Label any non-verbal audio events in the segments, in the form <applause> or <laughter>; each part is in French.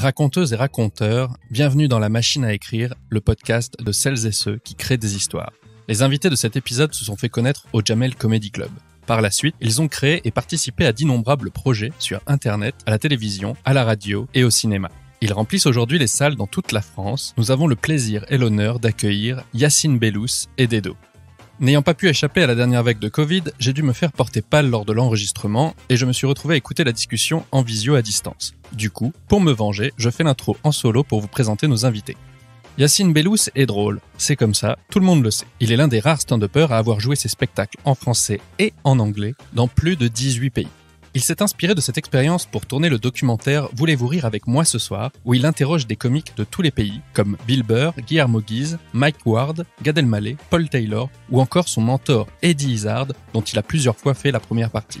Raconteuses et raconteurs, bienvenue dans La Machine à écrire, le podcast de celles et ceux qui créent des histoires. Les invités de cet épisode se sont fait connaître au Jamel Comedy Club. Par la suite, ils ont créé et participé à d'innombrables projets sur Internet, à la télévision, à la radio et au cinéma. Ils remplissent aujourd'hui les salles dans toute la France. Nous avons le plaisir et l'honneur d'accueillir Yacine Bellous et Dedo. N'ayant pas pu échapper à la dernière vague de Covid, j'ai dû me faire porter pâle lors de l'enregistrement et je me suis retrouvé à écouter la discussion en visio à distance. Du coup, pour me venger, je fais l'intro en solo pour vous présenter nos invités. Yacine Bellous est drôle, c'est comme ça, tout le monde le sait. Il est l'un des rares stand-uppers à avoir joué ses spectacles en français et en anglais dans plus de 18 pays. Il s'est inspiré de cette expérience pour tourner le documentaire Voulez-vous rire avec moi ce soir, où il interroge des comiques de tous les pays, comme Bill Burr, Guillermo Guise, Mike Ward, Gad Elmaleh, Paul Taylor, ou encore son mentor Eddie Izzard, dont il a plusieurs fois fait la première partie.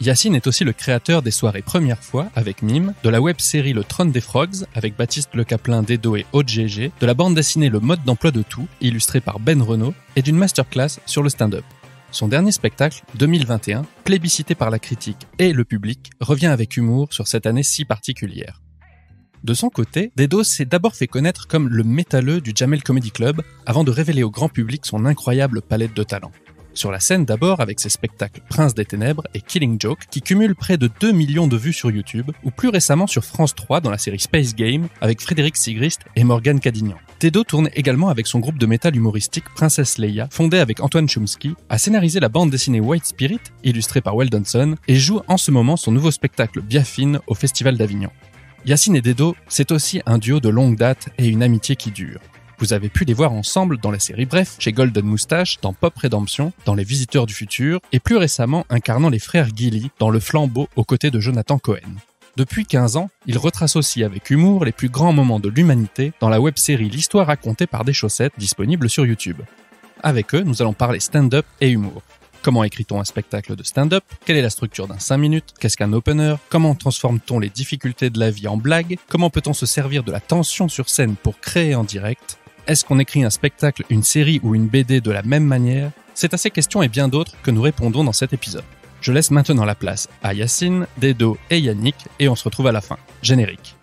Yacine est aussi le créateur des soirées Première fois avec Mime, de la web série Le Trône des Frogs avec Baptiste Le Caplin, Dedo et OGG, de la bande dessinée Le mode d'emploi de tout, illustrée par Ben Renault, et d'une masterclass sur le stand-up. Son dernier spectacle, 2021, plébiscité par la critique et le public, revient avec humour sur cette année si particulière. De son côté, Dedos s'est d'abord fait connaître comme le métalleux du Jamel Comedy Club avant de révéler au grand public son incroyable palette de talents. Sur la scène d'abord avec ses spectacles Prince des Ténèbres et Killing Joke, qui cumulent près de 2 millions de vues sur YouTube, ou plus récemment sur France 3 dans la série Space Game avec Frédéric Sigrist et Morgane Cadignan. Tedo tourne également avec son groupe de métal humoristique Princesse Leia, fondé avec Antoine Chomsky, a scénarisé la bande dessinée White Spirit, illustrée par Weldonson, et joue en ce moment son nouveau spectacle Biafine au Festival d'Avignon. Yacine et Dedo, c'est aussi un duo de longue date et une amitié qui dure. Vous avez pu les voir ensemble dans la série Bref, chez Golden Moustache, dans Pop Redemption, dans Les Visiteurs du Futur, et plus récemment incarnant les frères Gilly dans Le Flambeau aux côtés de Jonathan Cohen. Depuis 15 ans, il retrace aussi avec humour les plus grands moments de l'humanité dans la web-série L'Histoire racontée par des chaussettes disponible sur YouTube. Avec eux, nous allons parler stand-up et humour. Comment écrit-on un spectacle de stand-up Quelle est la structure d'un 5 minutes Qu'est-ce qu'un opener Comment transforme-t-on les difficultés de la vie en blagues Comment peut-on se servir de la tension sur scène pour créer en direct est-ce qu'on écrit un spectacle, une série ou une BD de la même manière C'est à ces questions et bien d'autres que nous répondons dans cet épisode. Je laisse maintenant la place à Yacine, Dedo et Yannick et on se retrouve à la fin. Générique.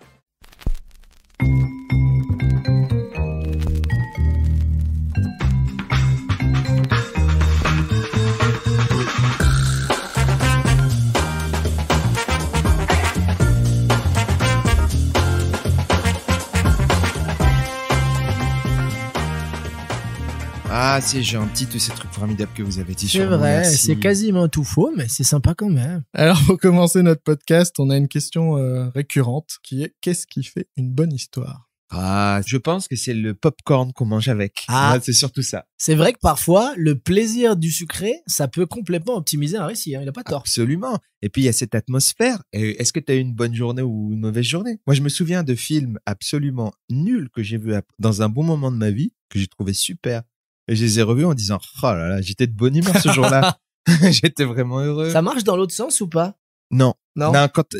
Ah, c'est gentil, tous ces trucs formidables que vous avez dit sur C'est vrai, c'est quasiment tout faux, mais c'est sympa quand même. Alors, pour commencer notre podcast, on a une question euh, récurrente qui est qu'est-ce qui fait une bonne histoire ah, je pense que c'est le popcorn qu'on mange avec. Ah, c'est surtout ça. C'est vrai que parfois, le plaisir du sucré, ça peut complètement optimiser un récit. Hein, il n'a pas tort. Absolument. Et puis, il y a cette atmosphère. Est-ce que tu as eu une bonne journée ou une mauvaise journée Moi, je me souviens de films absolument nuls que j'ai vus dans un bon moment de ma vie, que j'ai trouvé super. Et je les ai revus en disant, oh là là, j'étais de bonne humeur ce jour-là. <laughs> <laughs> j'étais vraiment heureux. Ça marche dans l'autre sens ou pas non. Non.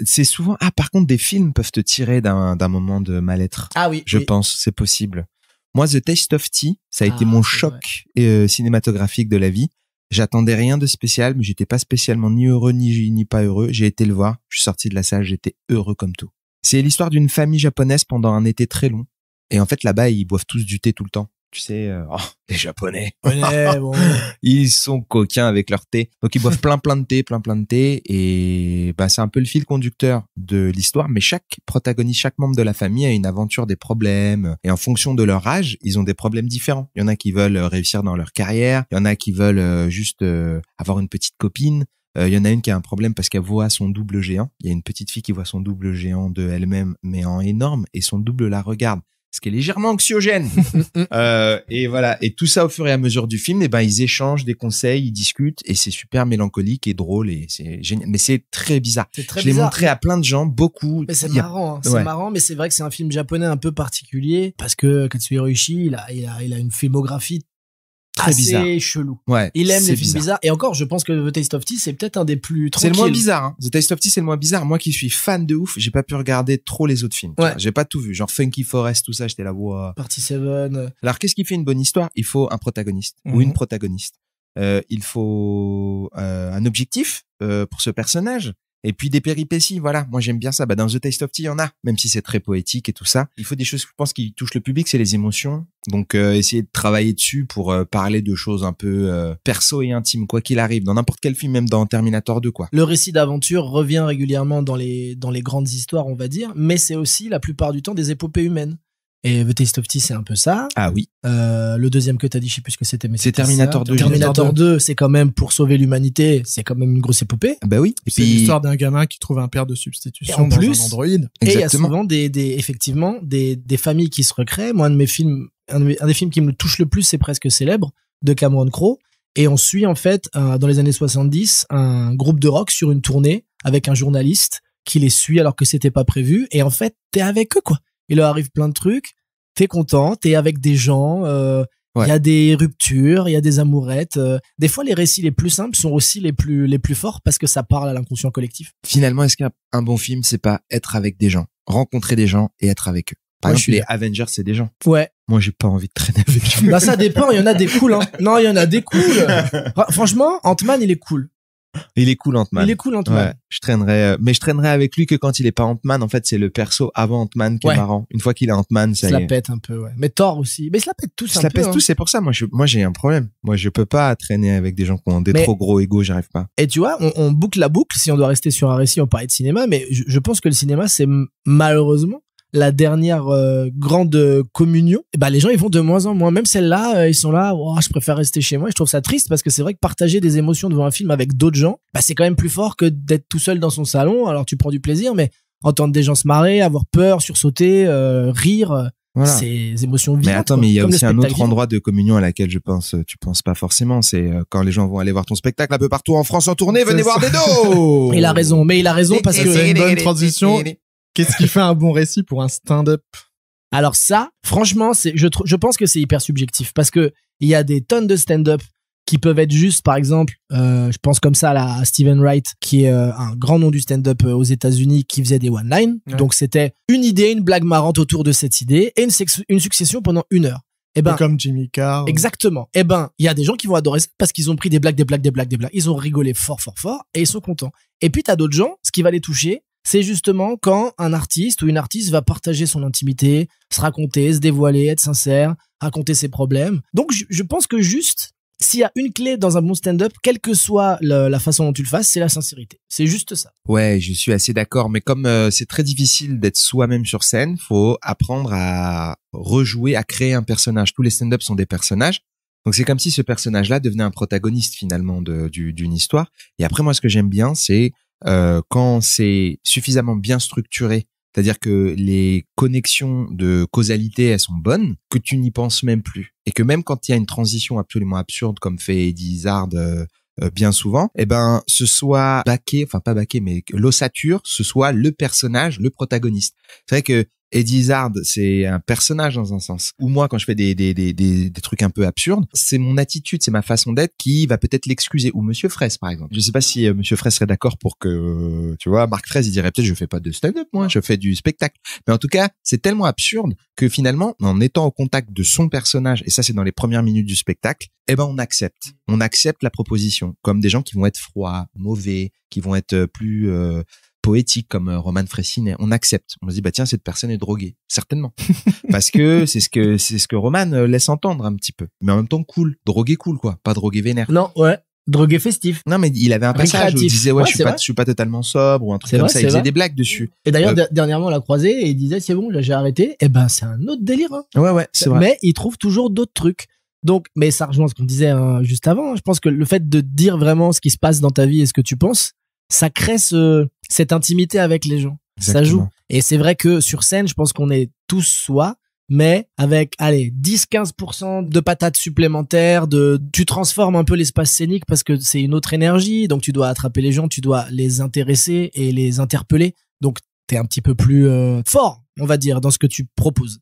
c'est souvent ah par contre des films peuvent te tirer d'un moment de mal-être. Ah oui. Je pense c'est possible. Moi The Taste of Tea, ça a été ah, mon choc euh, cinématographique de la vie. J'attendais rien de spécial, mais j'étais pas spécialement ni heureux ni ni pas heureux. J'ai été le voir, je suis sorti de la salle, j'étais heureux comme tout. C'est l'histoire d'une famille japonaise pendant un été très long. Et en fait là-bas, ils boivent tous du thé tout le temps tu sais, euh, les <laughs> oh, Japonais, <laughs> ils sont coquins avec leur thé. Donc ils boivent plein plein de thé, plein plein de thé, et bah c'est un peu le fil conducteur de l'histoire. Mais chaque protagoniste, chaque membre de la famille a une aventure, des problèmes, et en fonction de leur âge, ils ont des problèmes différents. Il y en a qui veulent euh, réussir dans leur carrière, il y en a qui veulent euh, juste avoir une petite copine. Il y en a une qui a un problème parce qu'elle voit son double géant. Il y a une petite fille qui voit son double géant de elle-même, mais en énorme, et son double la regarde ce qui est légèrement anxiogène. <laughs> Euh, et voilà, et tout ça au fur et à mesure du film, et eh ben ils échangent des conseils, ils discutent, et c'est super mélancolique et drôle et c'est génial. Mais c'est très bizarre. je l'ai montré à plein de gens, beaucoup. Mais c'est marrant, hein. c'est marrant, mais c'est vrai que c'est un film japonais un peu particulier parce que Katsuhiro il a, il a, il a une filmographie très assez chelou. Ouais, il aime les films bizarres. Et encore, je pense que The Taste of Tea, c'est peut-être un des plus tranquilles. C'est le moins bizarre. Hein. The Taste of Tea, c'est le moins bizarre. Moi qui suis fan de ouf, j'ai pas pu regarder trop les autres films. Ouais. J'ai pas tout vu. Genre Funky Forest, tout ça, j'étais là, voix. Party 7. Euh. Alors, qu'est-ce qui fait une bonne histoire Il faut un protagoniste ou mhm. une protagoniste. Euh, il faut euh, un objectif euh, pour ce personnage. Et puis des péripéties, voilà. Moi, j'aime bien ça. Bah, dans The Taste of Tea, il y en a, même si c'est très poétique et tout ça. Il faut des choses, je pense, qui touchent le public, c'est les émotions. Donc, euh, essayer de travailler dessus pour euh, parler de choses un peu euh, perso et intimes, quoi qu'il arrive, dans n'importe quel film, même dans Terminator 2, quoi. Le récit d'aventure revient régulièrement dans les, dans les grandes histoires, on va dire, mais c'est aussi la plupart du temps des épopées humaines. Et The Taste c'est un peu ça. Ah oui. Euh, le deuxième que t'as dit, je sais plus que c'était, mais c'est Terminator 2. Terminator 2, c'est quand même pour sauver l'humanité, c'est quand même une grosse épopée. Ah bah oui. C'est l'histoire d'un gamin qui trouve un père de substitution en plus, Et il y a souvent des, effectivement des, des familles qui se recréent. Moi, un de mes films, un, des films qui me touche le plus, c'est presque célèbre de Cameron Crowe. Et on suit en fait dans les années 70 un groupe de rock sur une tournée avec un journaliste qui les suit alors que c'était pas prévu. Et en fait, t'es avec eux quoi il arrive plein de trucs, t'es content, t'es avec des gens, euh, il y a des ruptures, il y a des amourettes. Euh. des fois, les récits les plus simples sont aussi les plus les plus forts parce que ça parle à l'inconscient collectif. Finalement, est-ce qu'un bon film, c'est pas être avec des gens, rencontrer des gens et être avec eux Par Moi, je suis les Avengers, c'est des gens. Ouais. Moi, j'ai pas envie de traîner avec Bah, ça dépend. Il y en a des cools. Hein. Non, il y en a des cools. <laughs> Franchement, Ant-Man, il est cool. Il est cool Ant-Man. Il est cool Ant-Man. je traînerais euh, mais je traînerai avec lui que quand il est pas Ant-Man. En fait, c'est le perso avant Ant-Man qui est marrant. Une fois qu'il est Ant-Man, ça. la pète un peu, ouais. Mais tort aussi. Mais ça la pète tous. ça la pète hein. tous. C'est pour ça, moi, moi, j'ai un problème. Moi, je peux pas traîner avec des gens qui ont des trop gros égaux J'arrive pas. Et tu vois, on, boucle la boucle. Si on doit rester sur un récit, on parlait de cinéma, mais je pense que le cinéma, c'est malheureusement la dernière euh, grande euh, communion, et eh bah, ben, les gens ils vont de moins en moins. Même celle là euh, ils sont là, oh, je préfère rester chez moi. je trouve ça triste parce que c'est vrai que partager des émotions devant un film avec d'autres gens, bah, c'est quand même plus fort que d'être tout seul dans son salon. Alors tu prends du plaisir, mais entendre des gens se marrer, avoir peur, sursauter, rire. c'est Ces émotions Mais attends, mais il y a aussi un autre endroit de communion à laquelle je pense, tu penses pas forcément, c'est quand les gens vont aller voir ton spectacle un peu partout en France en tournée, venez voir des <laughs> dos! Il a raison, mais il a raison parce que c'est une bonne transition. Qu'est-ce qui fait un bon récit pour un stand-up Alors ça, franchement, c'est je, je pense que c'est hyper subjectif parce que il y a des tonnes de stand-up qui peuvent être juste, par exemple, euh, je pense comme ça là, à Steven Wright, qui est euh, un grand nom du stand-up euh, aux États-Unis, qui faisait des one-line. Donc c'était une idée, une blague marrante autour de cette idée et une, succession pendant une heure. Et eh ben, comme Jimmy Carr. Exactement. Et eh ben, il y a des gens qui vont adorer ça parce qu'ils ont pris des blagues, des blagues, des blagues, des blagues. Ils ont rigolé fort, fort, fort et ils sont contents. Et puis, tu as d'autres gens, ce qui va les toucher, c'est justement quand un artiste ou une artiste va partager son intimité, se raconter, se dévoiler, être sincère, raconter ses problèmes. Donc je, pense que juste, s'il y a une clé dans un bon stand-up, quelle que soit la façon dont tu le fasses, c'est la sincérité. C'est juste ça. Ouais, je suis assez d'accord, mais comme euh, c'est très difficile d'être soi-même sur scène, faut apprendre à rejouer, à créer un personnage. Tous les stand ups sont des personnages. Donc c'est comme si ce personnage-là devenait un protagoniste finalement d'une histoire. Et après moi, ce que j'aime bien, c'est euh, quand c'est suffisamment bien structuré, c'est-à-dire que les connexions de causalité, elles sont bonnes, que tu n'y penses même plus. Et que même quand il y a une transition absolument absurde, comme fait Eddie Izzard euh, euh, bien souvent, eh ben, ce soit baqué, enfin pas baqué, mais l'ossature, ce soit le personnage, le protagoniste. C'est vrai que Eddie Izzard, c'est un personnage dans un sens. Ou moi, quand je fais des, des, des, des, trucs un peu absurdes, c'est mon attitude, c'est ma façon d'être qui va peut-être l'excuser. Ou Monsieur Fraisse, par exemple. Je sais pas si euh, Monsieur Fraisse serait d'accord pour que, euh, tu vois, Marc Fraisse, il dirait peut-être je fais pas de stand-up, moi, je fais du spectacle. Mais en tout cas, c'est tellement absurde que finalement, en étant au contact de son personnage, et ça, c'est dans les premières minutes du spectacle, eh ben, on accepte. On accepte la proposition. Comme des gens qui vont être froids, mauvais, qui vont être euh, plus, poétique comme euh, Roman Fressine, on accepte. On se dit bah tiens cette personne est droguée certainement <laughs> parce que c'est ce que c'est ce que Roman euh, laisse entendre un petit peu. Mais en même temps cool, drogué cool quoi, pas drogué vénère. Non ouais. Drogué festif. Non, mais il avait un passage où il disait, ouais, je, suis pas, suis pas totalement sobre ou un truc comme ça. Il faisait des blagues dessus. Et d'ailleurs, euh, dernièrement, on l'a croisé et il disait, c'est bon, là, j'ai arrêté. Eh ben, c'est un autre délire, hein. Ouais, ouais, c'est vrai. Mais il trouve toujours d'autres trucs. Donc, mais ça rejoint ce qu'on disait hein, juste avant. Hein. Je pense que le fait de dire vraiment ce qui se passe dans ta vie et ce que tu penses, ça crée ce, cette intimité avec les gens. Ça joue. Et c'est vrai que sur scène, je pense qu'on est tous soi, mais avec, allez, 10-15% de patates supplémentaires, de, tu transformes un peu l'espace scénique parce que c'est une autre énergie, donc tu dois attraper les gens, tu dois les intéresser et les interpeller. Donc, t'es un petit peu plus euh, fort, on va dire, dans ce que tu proposes.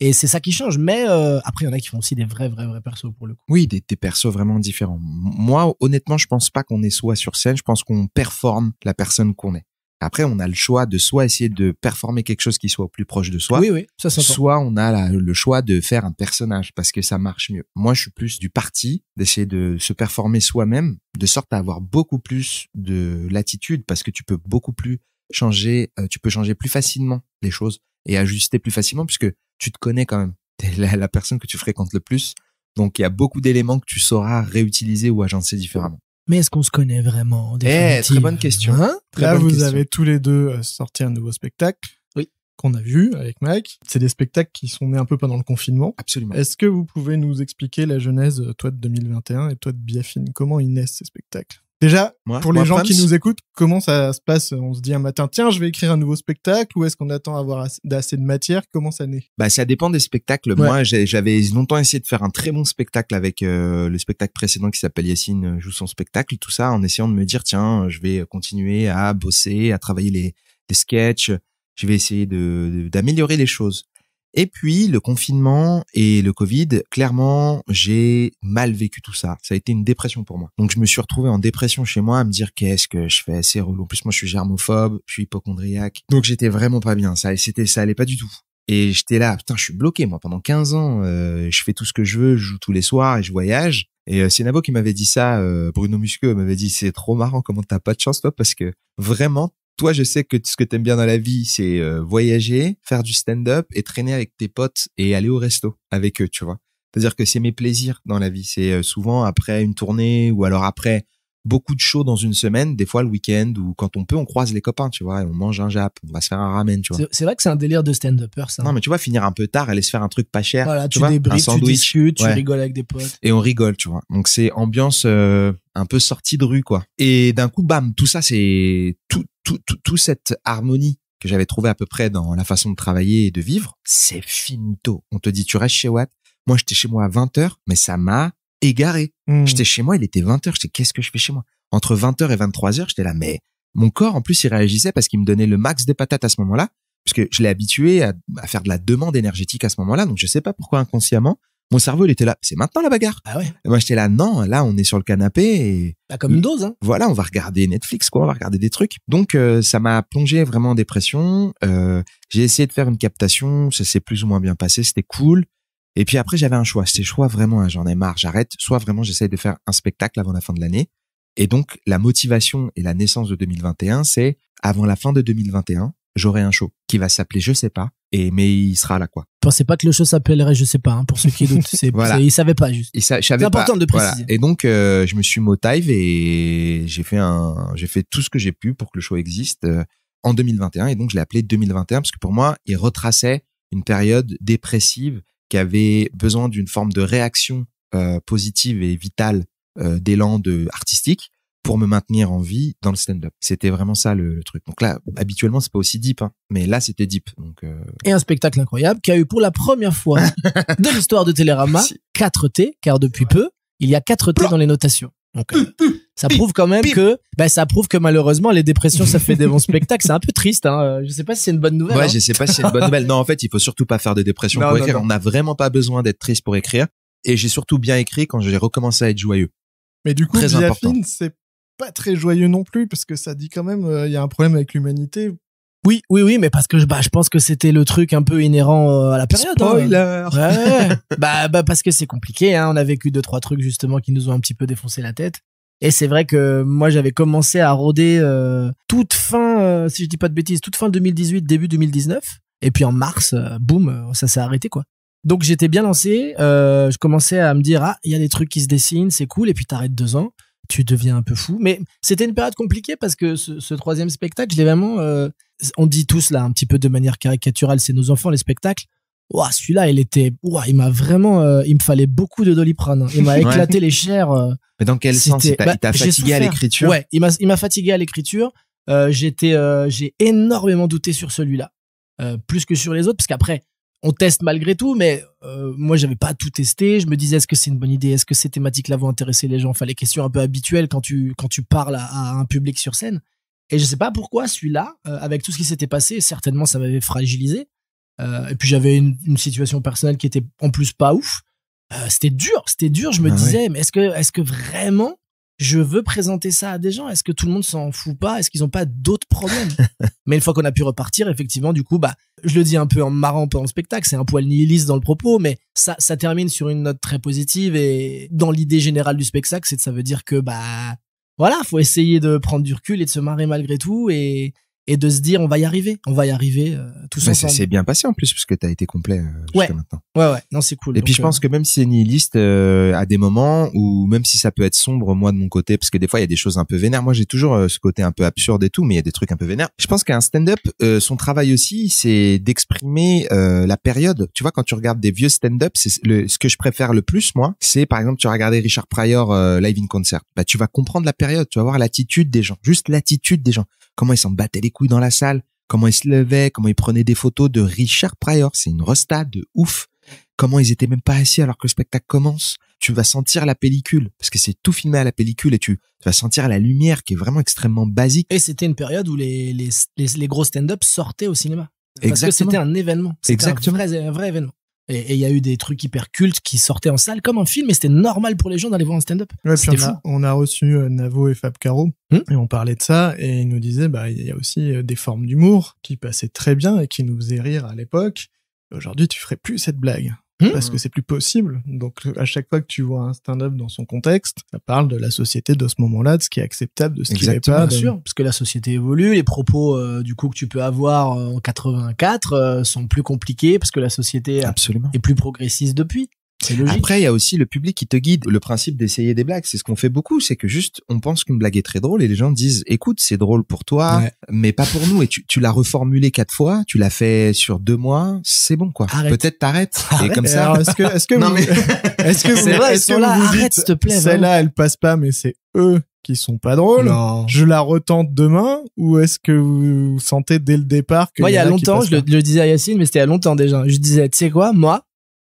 Et c'est ça qui change. Mais euh, après, il y en a qui font aussi des vrais, vrais, vrais persos pour le coup. Oui, des, des persos vraiment différents. Moi, honnêtement, je pense pas qu'on est soi sur scène. Je pense qu'on performe la personne qu'on est. Après, on a le choix de soit essayer de performer quelque chose qui soit au plus proche de soi. Oui, oui, Soit on a le choix de faire un personnage parce que ça marche mieux. Moi, je suis plus du parti d'essayer de se performer soi-même de sorte à avoir beaucoup plus de latitude parce que tu peux beaucoup plus changer, euh, tu peux changer plus facilement les choses et ajuster plus facilement puisque tu te connais quand même. T'es la, la personne que tu fréquentes le plus. Donc, il y a beaucoup d'éléments que tu sauras réutiliser ou agencer différemment. Mais est-ce qu'on se connaît vraiment Eh, très bonne question. Hein Là, vous avez tous les deux euh, sorti un nouveau spectacle. Oui. Qu'on a vu avec Mike. C'est des spectacles qui sont nés un peu pendant le confinement. Absolument. Est-ce que vous pouvez nous expliquer la genèse, euh, toi de 2021 et toi de Biafine Comment ils naissent ces spectacles Déjà, pour les gens qui nous écoutent, comment ça se passe On se dit un matin, tiens, je vais écrire un nouveau spectacle, ou est-ce qu'on attend avoir assez de matière Comment ça naît Bah, ça dépend des spectacles. Moi, j'avais longtemps essayé de faire un très bon spectacle avec euh, le spectacle précédent qui s'appelle Yacine joue son spectacle, tout ça, en essayant de me dire, tiens, je vais continuer à bosser, à travailler les, les sketchs. Je vais essayer de d'améliorer les choses. Et puis le confinement et le Covid, clairement, j'ai mal vécu tout ça. Ça a été une dépression pour moi. Donc je me suis retrouvé en dépression chez moi à me dire qu'est-ce que je fais, c'est relou. En plus moi je suis germophobe, je suis hypochondriaque. Donc j'étais vraiment pas bien. Ça c'était ça allait pas du tout. Et j'étais là, putain, je suis bloqué moi pendant 15 ans, euh, je fais tout ce que je veux, je joue tous les soirs et je voyage. Et euh, c'est Nabo qui m'avait dit ça, euh, Bruno Musqueux m'avait dit c'est trop marrant comment t'as pas de chance toi parce que vraiment toi, je sais que ce que t'aimes bien dans la vie, c'est euh, voyager, faire du stand-up et traîner avec tes potes et aller au resto avec eux, tu vois. C'est-à-dire que c'est mes plaisirs dans la vie. C'est euh, souvent après une tournée ou alors après beaucoup de shows dans une semaine, des fois le week-end ou quand on peut, on croise les copains, tu vois, et on mange un jap, on va se faire un ramen, tu vois. C'est vrai que c'est un délire de stand-upper, ça. Non, mais tu vois, finir un peu tard, aller se faire un truc pas cher. tu, vois, sandwich, tu rigoles avec des potes. Et on rigole, tu vois. Donc c'est ambiance euh, un peu sortie de rue, quoi. Et d'un coup, bam, tout ça, c'est tout, tout, tout, cette harmonie que j'avais trouvé à peu près dans la façon de travailler et de vivre, c'est finito. On te dit, tu restes chez Watt. Moi, j'étais chez moi à 20 heures, mais ça m'a égaré. Hmm. J'étais chez moi, il était 20 heures. J'étais, qu'est-ce que je fais chez moi? Entre 20 heures et 23 heures, j'étais là, mais mon corps, en plus, il réagissait parce qu'il me donnait le max des patates à ce moment-là, puisque je l'ai habitué à, à, faire de la demande énergétique à ce moment-là. Donc, je sais pas pourquoi inconsciemment, mon cerveau, il était là. C'est maintenant la bagarre. Ah ouais. moi, j'étais là. Non, là, on est sur le canapé et. Bah, comme une dose, hein. Voilà, on va regarder Netflix, quoi. On va regarder des trucs. Donc, euh, ça m'a plongé vraiment en dépression. Euh, j'ai essayé de faire une captation. Ça s'est plus ou moins bien passé. C'était cool. Et puis après, j'avais un choix. C'était choix vraiment, hein, j'en ai marre, j'arrête. Soit vraiment, j'essaye de faire un spectacle avant la fin de l'année. Et donc, la motivation et la naissance de 2021, c'est avant la fin de 2021, j'aurai un show qui va s'appeler je sais pas et mais il sera là quoi. Je pensais pas que le show s'appellerait je sais pas hein, pour ceux qui doutent, <laughs> c'est voilà. savaient pas juste. C'est important de préciser. Et donc euh, je me suis motive et j'ai fait un j'ai fait tout ce que j'ai pu pour que le show existe euh, en 2021 et donc je l'ai appelé 2021 parce que pour moi il retraçait une période dépressive qui avait besoin d'une forme de réaction euh, positive et vitale d'élan artistique pour me maintenir en vie dans le stand-up. C'était vraiment ça le, truc. Donc là, habituellement, c'est pas aussi deep, hein. mais là, c'était deep. Donc euh... et un spectacle incroyable qui a eu pour la première fois <laughs> de l'histoire de Télérama 4 T, car depuis peu, il y a 4 T dans les notations. Donc, euh, ça prouve quand même que, bah, ça prouve que malheureusement, les dépressions, ça fait des bons spectacles. C'est un peu triste, hein. Euh, je sais pas si c'est une bonne nouvelle. Ouais, hein. je sais pas si c'est une bonne nouvelle. Non, en fait, il faut surtout pas faire de dépression pour écrire. On n'a vraiment pas besoin d'être triste pour écrire. Et j'ai surtout bien écrit quand j'ai recommencé à être joyeux. Mais du coup, Très c'est pas très joyeux non plus parce que ça dit quand même euh, il y a un problème avec l'humanité. Oui, oui, oui, mais parce que je bah, pense que c'était le truc un peu inhérent euh, à la période. Hein. Spoiler. Ouais. <laughs> Bah, bah, parce que c'est compliqué. Hein. On a vécu deux trois trucs justement qui nous ont un petit peu défoncé la tête. Et c'est vrai que moi j'avais commencé à rôder euh, toute fin, si je dis pas de bêtises, toute fin 2018, début 2019. Et puis en mars, boum, ça s'est arrêté quoi. Donc j'étais bien lancé. je commençais à me dire ah il y a des trucs qui se dessinent, c'est cool. Et puis t'arrêtes deux ans tu deviens un peu fou. Mais c'était une période compliquée parce que ce, troisième spectacle, je l'ai vraiment. Euh, on dit tous là, un petit peu de manière caricaturale, c'est nos enfants les spectacles. Ouah, celui-là, il était. Ouah, il m'a vraiment. Euh, il me fallait beaucoup de doliprane. Il m'a <laughs> éclaté les chairs. Euh. mais dans quel sens Il t'a bah, fatigué à l'écriture Ouais, il m'a fatigué à l'écriture. J'étais, J'ai énormément douté sur celui-là. plus que sur les autres, parce qu'après, on teste malgré tout, mais euh, moi j'avais pas tout testé. Je me disais est-ce que c'est une bonne idée, est-ce que ces thématiques-là vont intéresser les gens. Enfin les questions un peu habituelles quand tu quand tu parles à, un public sur scène. Et je sais pas pourquoi celui-là, euh, avec tout ce qui s'était passé, certainement ça m'avait fragilisé. Euh, et puis j'avais une, situation personnelle qui était en plus pas ouf. Euh, c'était dur, c'était dur. Je me ah disais mais est-ce que est-ce que vraiment je veux présenter ça à des gens. Est-ce que tout le monde s'en fout pas Est-ce qu'ils n'ont pas d'autres problèmes <laughs> Mais une fois qu'on a pu repartir, effectivement, du coup, bah, je le dis un peu en marrant pendant le spectacle, c'est un poil nihiliste dans le propos, mais ça, ça termine sur une note très positive. Et dans l'idée générale du spectacle, c'est que ça veut dire que bah, voilà, faut essayer de prendre du recul et de se marrer malgré tout. Et et de se dire on va y arriver, on va y arriver euh, tout ça. C'est bien passé en plus puisque tu as été complet euh, jusqu'à maintenant. Ouais ouais, non c'est cool. Et puis je pense euh, que même si c'est nihiliste euh, à des moments ou même si ça peut être sombre moi de mon côté parce que des fois il y a des choses un peu vénères. Moi j'ai toujours ce côté un peu absurde et tout mais il y a des trucs un peu vénères. Je pense qu'un stand-up son travail aussi c'est d'exprimer la période. Tu vois quand tu regardes des vieux stand-up, c'est ce que je préfère le plus moi, c'est par exemple tu as regardé Richard Pryor live in concert. Bah tu vas comprendre la période, tu vas voir l'attitude des gens, juste l'attitude des gens, comment ils s'en battaient couilles dans la salle. Comment ils se levaient, comment ils prenaient des photos de Richard Pryor. C'est une resta de ouf. Comment ils étaient même pas assis alors que le spectacle commence. Tu vas sentir la pellicule parce que c'est tout filmé à la pellicule et tu, vas sentir la lumière qui est vraiment extrêmement basique. Et c'était une période où les, les, les, gros stand-up sortaient au cinéma. Parce que c'était un événement. Exactement. un vrai événement. Et il y a eu des trucs hyper cultes qui sortaient en salle comme un film, et c'était normal pour les gens d'aller voir un stand-up. Ouais, on, A, on a reçu euh, Navo et Fab Caro, hmm et on parlait de ça, et ils nous disaient, bah, il y a aussi euh, des formes d'humour qui passaient très bien et qui nous faisaient rire à l'époque. Aujourd'hui, tu ferais plus cette blague. Hmm. parce que c'est plus possible. Donc à chaque fois que tu vois un stand-up dans son contexte, ça parle de la société de ce moment-là, de ce qui est acceptable, de ce qui n'est pas. sûr, parce que la société évolue, les propos euh, du coup que tu peux avoir euh, en 84 euh, sont plus compliqués parce que la société est plus progressiste depuis. Après, il y a aussi le public qui te guide. Le principe d'essayer des blagues, c'est ce qu'on fait beaucoup, c'est que juste on pense qu'une blague est très drôle et les gens disent "Écoute, c'est drôle pour toi, mais pas pour nous." Et tu, l'as reformulé quatre fois, tu l'as fait sur deux mois, c'est bon quoi. Peut-être t'arrêtes. Et comme ça. Est-ce que est-ce que <laughs> est-ce que vous, vous s'il Celle-là, elle passe pas, mais c'est eux qui sont pas drôles. Je la retente demain ou est-ce que vous sentez dès le départ que moi il y a longtemps je le, disais à Yacine mais c'était il y a longtemps déjà. Je disais tu sais quoi moi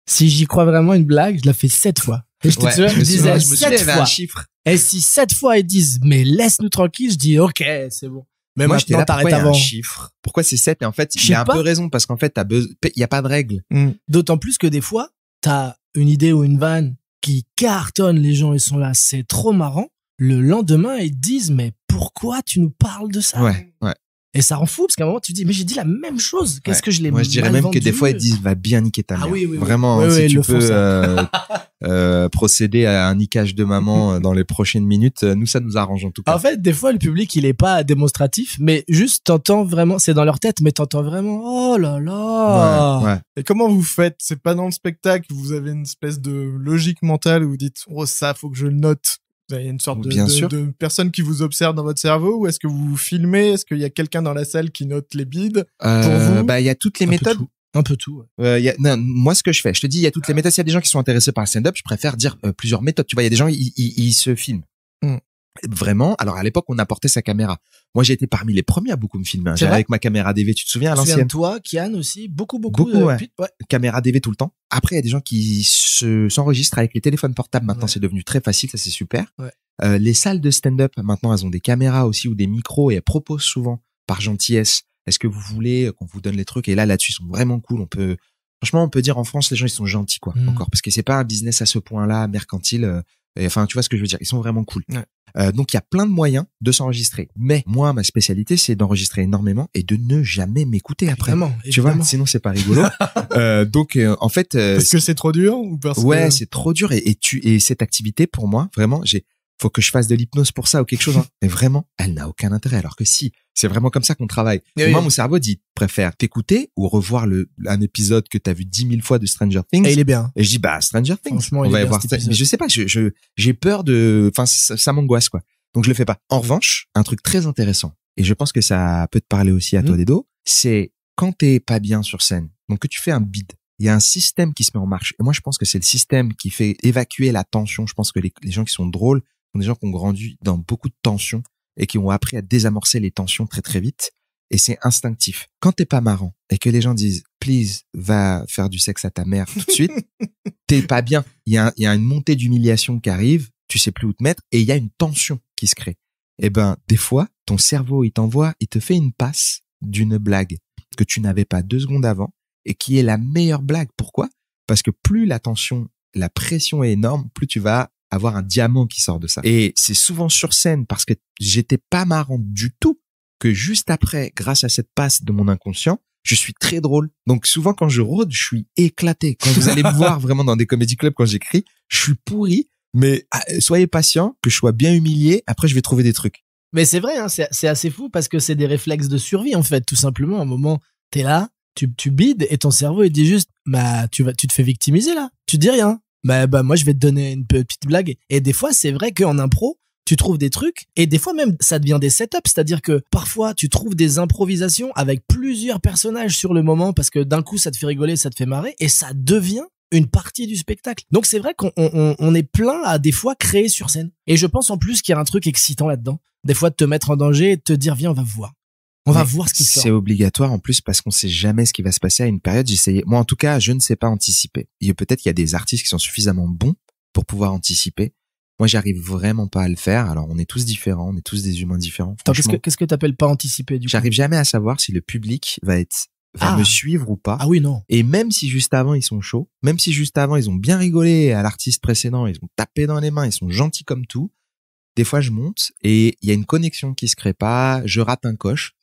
si j'y crois vraiment une blague, je la fais sept fois. Et je te je me disais sept Un chiffre. Et si sept fois ils disent, mais laisse-nous tranquille, je dis, ok, c'est bon. Mais moi, j'étais là, pourquoi un chiffre Pourquoi c'est sept Et en fait, il a un peu raison, parce qu'en fait, t'as il n'y a pas de règle. Hmm. D'autant plus que des fois, t'as une idée ou une vanne qui cartonne, les gens, ils sont là, c'est trop marrant. Le lendemain, ils disent, mais pourquoi tu nous parles de ça Ouais, ouais. Et ça rend fou parce qu'à un moment tu dis mais j'ai dit la même chose. Qu'est-ce que je l'ai Moi je dirais même que des fois ils disent va bien niquer ta ah mère. oui, oui, oui. Vraiment si tu peux euh, euh, procéder à un niquage de maman euh, dans les prochaines minutes, nous ça nous arrange en tout cas. En fait des fois le public il est pas démonstratif mais juste t'entends vraiment c'est dans leur tête mais t'entends vraiment oh là là. Et comment vous faites C'est pas dans le spectacle vous avez une espèce de logique mentale où vous dites oh ça faut que je le note il y a une sorte de, de, personne qui vous observe dans votre cerveau ou est-ce que vous, vous filmez Est-ce qu'il y a quelqu'un dans la salle qui note les bides pour euh, vous bah, il y a toutes les méthodes. un peu tout. Euh, y a, moi, ce que je fais, je te dis, il y a toutes les méthodes. s'il y a des gens qui sont intéressés par le stand-up, je préfère dire euh, plusieurs méthodes. Tu vois, il y a des gens, ils se filment vraiment. Alors à l'époque, on apportait sa caméra. Moi, j'ai été parmi les premiers à beaucoup me filmer. Hein. J'avais avec ma caméra DV, tu te souviens à l'ancienne. Toi, Kian aussi, beaucoup, beaucoup. de... ouais. Caméra DV tout le temps. Après, il y a des gens qui s'enregistrent avec les téléphones portables. Maintenant, c'est devenu très facile, ça c'est super. Euh, les salles de stand-up, maintenant, elles ont des caméras aussi ou des micros et elles proposent souvent, par gentillesse, est-ce que vous voulez qu'on vous donne les trucs Et là, là-dessus, ils sont vraiment cool. On peut, franchement, on peut dire en France, les gens ils sont gentils, quoi. Mmh. Encore, parce que c'est pas un business à ce point-là mercantile. Euh, enfin, tu vois ce que je veux dire. Ils sont vraiment cool. Euh, donc, il y a plein de moyens de s'enregistrer. Mais moi, ma spécialité, c'est d'enregistrer énormément et de ne jamais m'écouter après. tu vois, sinon c'est pas rigolo. <laughs> euh, donc, euh, en fait, euh, parce que c'est trop dur ou parce ouais, c'est trop dur. tu et cette activité pour moi, vraiment, j'ai faut que je fasse de l'hypnose pour ça ou quelque chose. Hein. <laughs> Mais vraiment, elle n'a aucun intérêt. Alors que si, c'est vraiment comme ça qu'on travaille. moi, mon cerveau dit, préfère t'écouter ou revoir le, un épisode que t'as vu dix mille fois de Stranger Things. Et il est bien. Et je dis, bah, Stranger Things. on va est voir Mais je sais pas, je, j'ai peur de, enfin, ça, m'angoisse, quoi. Donc, je le fais pas. En revanche, un truc très intéressant, et je pense que ça peut te parler aussi à toi mhm. toi, Dedo, c'est quand t'es pas bien sur scène, donc que tu fais un bid il y a un système qui se met en marche. Et moi, je pense que c'est le système qui fait évacuer la tension. Je pense que les gens qui sont drôles des gens qui ont grandi dans beaucoup de tensions et qui ont appris à désamorcer les tensions très très vite. Et c'est instinctif. Quand t'es pas marrant et que les gens disent please va faire du sexe à ta mère tout de suite, <laughs> t'es pas bien. Il y, a, il y a une montée d'humiliation qui arrive, tu sais plus où te mettre et il y a une tension qui se crée. Eh ben, des fois, ton cerveau, il t'envoie, il te fait une passe d'une blague que tu n'avais pas deux secondes avant et qui est la meilleure blague. Pourquoi? Parce que plus la tension, la pression est énorme, plus tu vas avoir un diamant qui sort de ça. Et c'est souvent sur scène parce que j'étais pas marrant du tout que juste après, grâce à cette passe de mon inconscient, je suis très drôle. Donc souvent quand je rôde, je suis éclaté. Quand vous allez me voir <laughs> vraiment dans des comédie clubs quand j'écris, je suis pourri. Mais ah, soyez patient, que je sois bien humilié. Après, je vais trouver des trucs. Mais c'est vrai, hein, c'est assez fou parce que c'est des réflexes de survie en fait, tout simplement. Un moment, t'es là, tu, tu bides et ton cerveau il dit juste, bah tu vas, tu te fais victimiser là. Tu dis rien, bah, bah moi je vais te donner une petite blague. Et des fois, c'est vrai qu'en impro, tu trouves des trucs et des fois même ça devient des setups, c'est-à-dire que parfois tu trouves des improvisations avec plusieurs personnages sur le moment parce que d'un coup ça te fait rigoler, ça te fait marrer et ça devient une partie du spectacle. Donc c'est vrai qu'on est plein à des fois créer sur scène. Et je pense en plus qu'il y a un truc excitant là-dedans. Des fois de te mettre en danger et te dire viens on va voir. On va voir ce qui sort. C'est obligatoire en plus parce qu'on sait jamais ce qui va se passer à une période. J'essayais, moi en tout cas, je ne sais pas anticiper. Il Peut-être qu'il y a des artistes qui sont suffisamment bons pour pouvoir anticiper. Moi, j'arrive vraiment pas à le faire. Alors, on est tous différents, on est tous des humains différents. Qu'est-ce que tu appelles pas anticiper du J'arrive jamais à savoir si le public va être va ah. me suivre ou pas. Ah oui, non. Et même si juste avant ils sont chauds, même si juste avant ils ont bien rigolé à l'artiste précédent, ils ont tapé dans les mains, ils sont gentils comme tout, des fois, je monte et il y a une connexion qui se crée pas. Je rate un coche.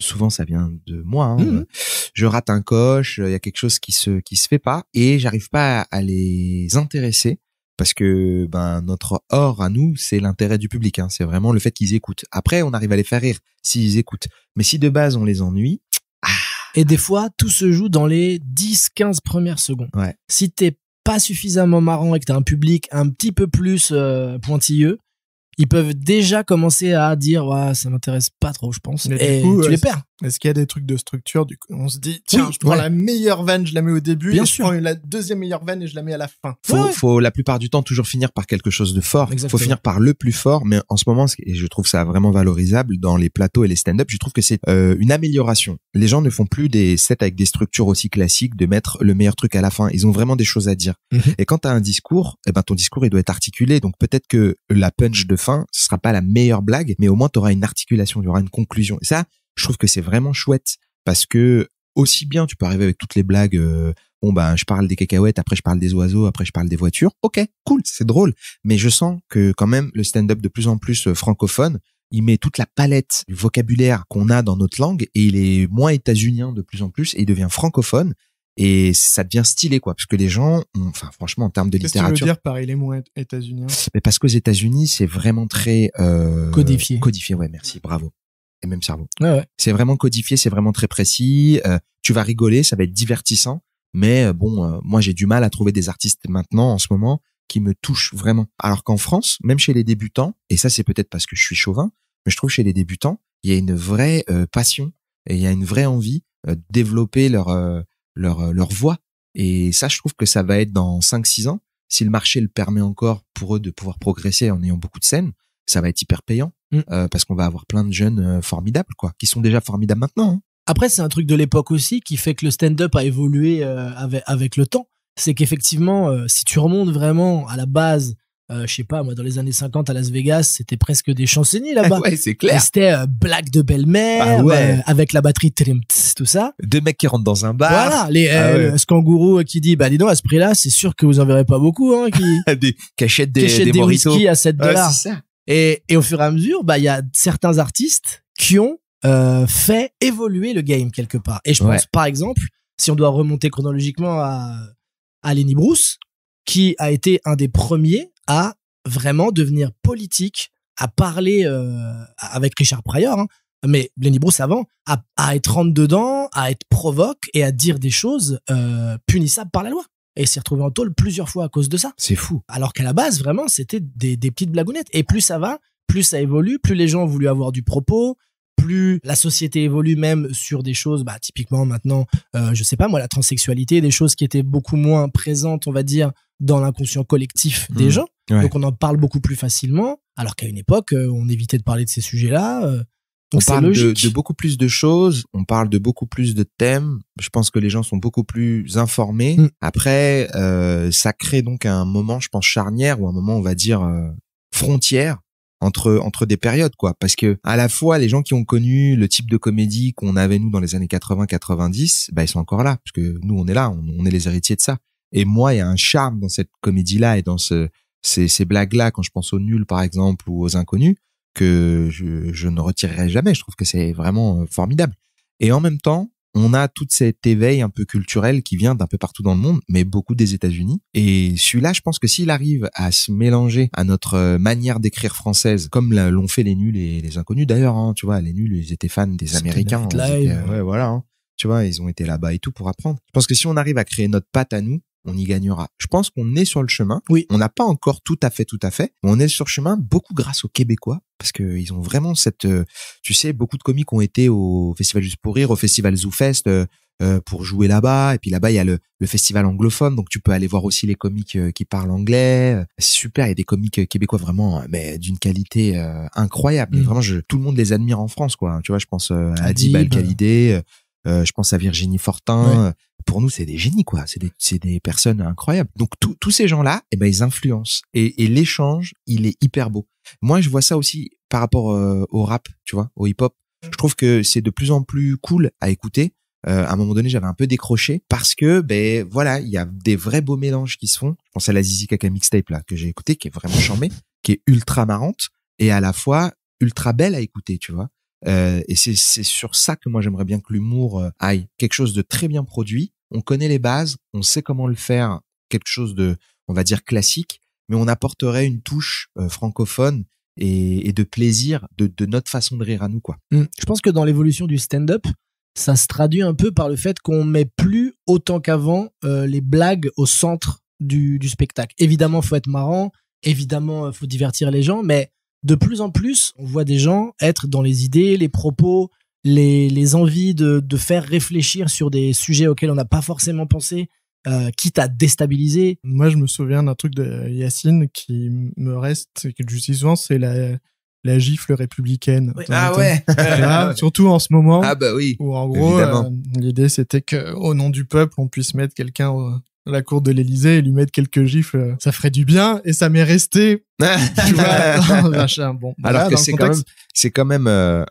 Souvent, ça vient de moi. Hein. Mmh. Je rate un coche. Il y a quelque chose qui se qui se fait pas et j'arrive pas à, les intéresser parce que ben notre or à nous c'est l'intérêt du public hein. c'est vraiment le fait qu'ils écoutent après on arrive à les faire rire s'ils écoutent mais si de base on les ennuie ah. et des fois tout se joue dans les 10 15 premières secondes ouais. si t'es pas suffisamment marrant et que t'as un public un petit peu plus euh, pointilleux ils peuvent déjà commencer à dire ouais, ça m'intéresse pas trop, je pense. et du coup, tu les perds. Est-ce qu'il y a des trucs de structure du coup, On se dit tiens, je prends la meilleure vanne, je la mets au début, Bien sûr. je prends la deuxième meilleure vanne et je la mets à la fin. Faut, faut la plupart du temps toujours finir par quelque chose de fort. Il Faut finir par le plus fort. Mais en ce moment, et je trouve ça vraiment valorisable dans les plateaux et les stand-up, je trouve que c'est euh, une amélioration. Les gens ne font plus des sets avec des structures aussi classiques de mettre le meilleur truc à la fin. Ils ont vraiment des choses à dire. Mhm. Et quand tu as un discours, eh ben ton discours il doit être articulé. Donc peut-être que la punch de ce sera pas la meilleure blague, mais au moins tu auras une articulation, tu auras une conclusion. Et ça, je trouve que c'est vraiment chouette parce que aussi bien tu peux arriver avec toutes les blagues euh, bon ben je parle des cacahuètes après je parle des oiseaux après je parle des voitures ok cool c'est drôle mais je sens que quand même le stand-up de plus en plus euh, francophone il met toute la palette du vocabulaire qu'on a dans notre langue et il est moins états-unien de plus en plus et il devient francophone et ça devient stylé, quoi, parce que les gens, ont, enfin, franchement, en termes de littérature. Qu'est-ce que tu veux dire par moins états unis Mais parce qu'aux États-Unis, c'est vraiment très euh, codifié. Codifié, ouais, merci, bravo. Et même cerveau. Ouais, ouais. C'est vraiment codifié, c'est vraiment très précis. Euh, tu vas rigoler, ça va être divertissant. Mais euh, bon, euh, moi, j'ai du mal à trouver des artistes maintenant, en ce moment, qui me touchent vraiment. Alors qu'en France, même chez les débutants, et ça, c'est peut-être parce que je suis chauvin, mais je trouve chez les débutants, il y a une vraie passion et il y a une vraie envie de développer leur leur, euh, leur voix. Et ça, je trouve que ça va être dans 5-6 ans. Si le marché le permet encore pour eux de pouvoir progresser en ayant beaucoup de scènes, ça va être hyper payant mm. euh, parce qu'on va avoir plein de jeunes euh, formidables, quoi, qui sont déjà formidables maintenant. Hein. Après, c'est un truc de l'époque aussi qui fait que le stand-up a évolué avec le temps. C'est qu'effectivement, si tu remontes vraiment à la base euh, je sais pas, moi, dans les années 50 à Las Vegas, c'était presque des chansonniers là-bas. <laughs> ouais, c'est clair. C'était euh, Black de belle-mère, ah ouais. Euh, avec la batterie tout ça. Deux mecs qui rentrent dans un bar. Voilà, les, ah euh, ce kangourou qui dit, bah dis donc, à ce prix-là, c'est sûr que vous en verrez pas beaucoup, hein, qui, <laughs> des, qui achètent des, des, à 7 dollars. et, et au fur et à mesure, bah, il y a certains artistes qui ont fait évoluer le game quelque part. Et je pense, par exemple, si on doit remonter chronologiquement à, à Lenny Bruce, qui a été un des premiers à vraiment devenir politique, à parler euh, avec Richard Pryor, hein, mais Lenny Bruce avant, à, être rentre dedans, à être provoque et à dire des choses euh, punissables par la loi. Et il s'est retrouvé en taule plusieurs fois à cause de ça. C'est fou. Alors qu'à la base, vraiment, c'était des, petites blagounettes. Et plus ça va, plus ça évolue, plus les gens ont voulu avoir du propos, plus la société évolue même sur des choses, bah, typiquement maintenant, je euh, je sais pas moi, la transsexualité, des choses qui étaient beaucoup moins présentes, on va dire, dans l'inconscient collectif des mmh. gens. Donc on en parle beaucoup plus facilement, alors qu'à une époque, euh, on évitait de parler de ces sujets-là. Euh. Donc on parle de, de, beaucoup plus de choses, on parle de beaucoup plus de thèmes. Je pense que les gens sont beaucoup plus informés. Mmh. Après, euh, ça crée donc un moment, je pense, charnière ou un moment, on va dire, frontière entre entre des périodes quoi parce que à la fois les gens qui ont connu le type de comédie qu'on avait nous dans les années 80 90 bah ils sont encore là parce que nous on est là on est les héritiers de ça et moi, il y a un charme dans cette comédie-là et dans ce, ces, blagues-là, quand je pense aux nuls, par exemple, ou aux inconnus, que je, ne retirerai jamais. Je trouve que c'est vraiment euh, formidable. Et en même temps, on a tout cet éveil un peu culturel qui vient d'un peu partout dans le monde, mais beaucoup des États-Unis. Et celui-là, je pense que s'il arrive à se mélanger à notre euh, manière d'écrire française, comme l'ont fait les nuls et les inconnus d'ailleurs, hein, tu vois, les nuls, ils étaient fans des Américains. Euh, ouais, voilà. Hein. tu vois, ils ont été là-bas et tout pour apprendre. Je pense que si on arrive à créer notre patte à nous, on y gagnera. Je pense qu'on est sur le chemin. Oui. On n'a pas encore tout à fait, tout à fait. Mais on est sur le chemin beaucoup grâce aux Québécois parce que ils ont vraiment cette, euh, tu sais, beaucoup de comiques ont été au festival Juste pour rire, au festival Zoufest euh, euh, pour jouer là-bas. Et puis là-bas, il y a le, festival anglophone, donc tu peux aller voir aussi les comiques qui parlent anglais. C'est super, il y a des comiques québécois vraiment, mais d'une qualité incroyable. Mm. Vraiment, je, tout le monde les admire en France, quoi. Tu vois, je pense à Adib Galidé, je pense à Virginie Fortin, pour nous, c'est des génies, quoi. C'est des, des personnes incroyables. Donc, tous ces gens-là, eh ben, ils influencent. Et, l'échange, il est hyper beau. Moi, je vois ça aussi par rapport euh, au rap, tu vois, au hip-hop. Mm. Je trouve que c'est de plus en plus cool à écouter. Euh, à un moment donné, j'avais un peu décroché parce que, ben voilà, il y a des vrais beaux mélanges qui se font. Je pense à la Zizi Kaka mixtape là que j'ai écouté, qui est vraiment charmée, qui est ultra marrante et à la fois ultra belle à écouter, tu vois. Euh, et c'est, c'est sur ça que moi j'aimerais bien que l'humour aille. Quelque chose de très bien produit, on connaît les bases, on sait comment le faire, quelque chose de, on va dire, classique, mais on apporterait une touche euh, francophone et, de plaisir de, notre façon de rire à nous. quoi. Mmh. Je pense que dans l'évolution du stand-up, ça se traduit un peu par le fait qu'on met plus autant qu'avant euh, les blagues au centre du, spectacle. Évidemment, faut être marrant, évidemment, il euh, faut divertir les gens, mais de plus en plus, on voit des gens être dans les idées, les propos, les, envies de, faire réfléchir sur des sujets auxquels on n'a pas forcément pensé, euh, quitte à déstabiliser. Moi, je me souviens d'un truc de Yacine qui me reste, que je c'est la, gifle républicaine. Ah <laughs> ouais. surtout en ce moment. Ah bah oui. Où en gros, euh, l'idée c'était que au nom du peuple, on puisse mettre quelqu'un à la cour de l'Élysée et lui mettre quelques gifles. Ça ferait du bien et ça m'est resté. <laughs> tu vois, <laughs> machin. Bon. Alors que c'est quand même, euh,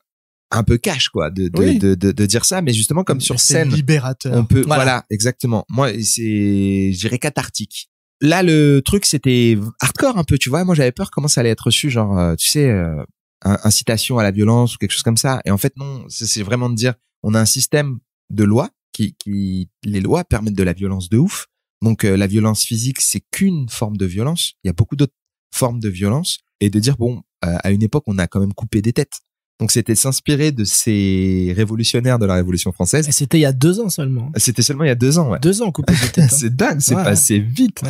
un peu cash quoi de de, de, dire ça mais justement comme sur scène libérateur on peut voilà, exactement moi c'est je cathartique là le truc c'était hardcore un peu tu vois moi j'avais peur comment ça allait être reçu genre euh, tu sais euh, incitation à la violence ou quelque chose comme ça et en fait non c'est vraiment de dire on a un système de lois qui qui les lois permettent de la violence de ouf donc euh, la violence physique c'est qu'une forme de violence il y a beaucoup d'autres formes de violence et de dire bon à une époque on a quand même coupé des têtes donc c'était s'inspirer de ces révolutionnaires de la Révolution française. C'était il y a deux ans seulement. C'était seulement il y a deux ans, ouais. Deux ans coupé de tête. <laughs> c'est dingue, c'est passé vite.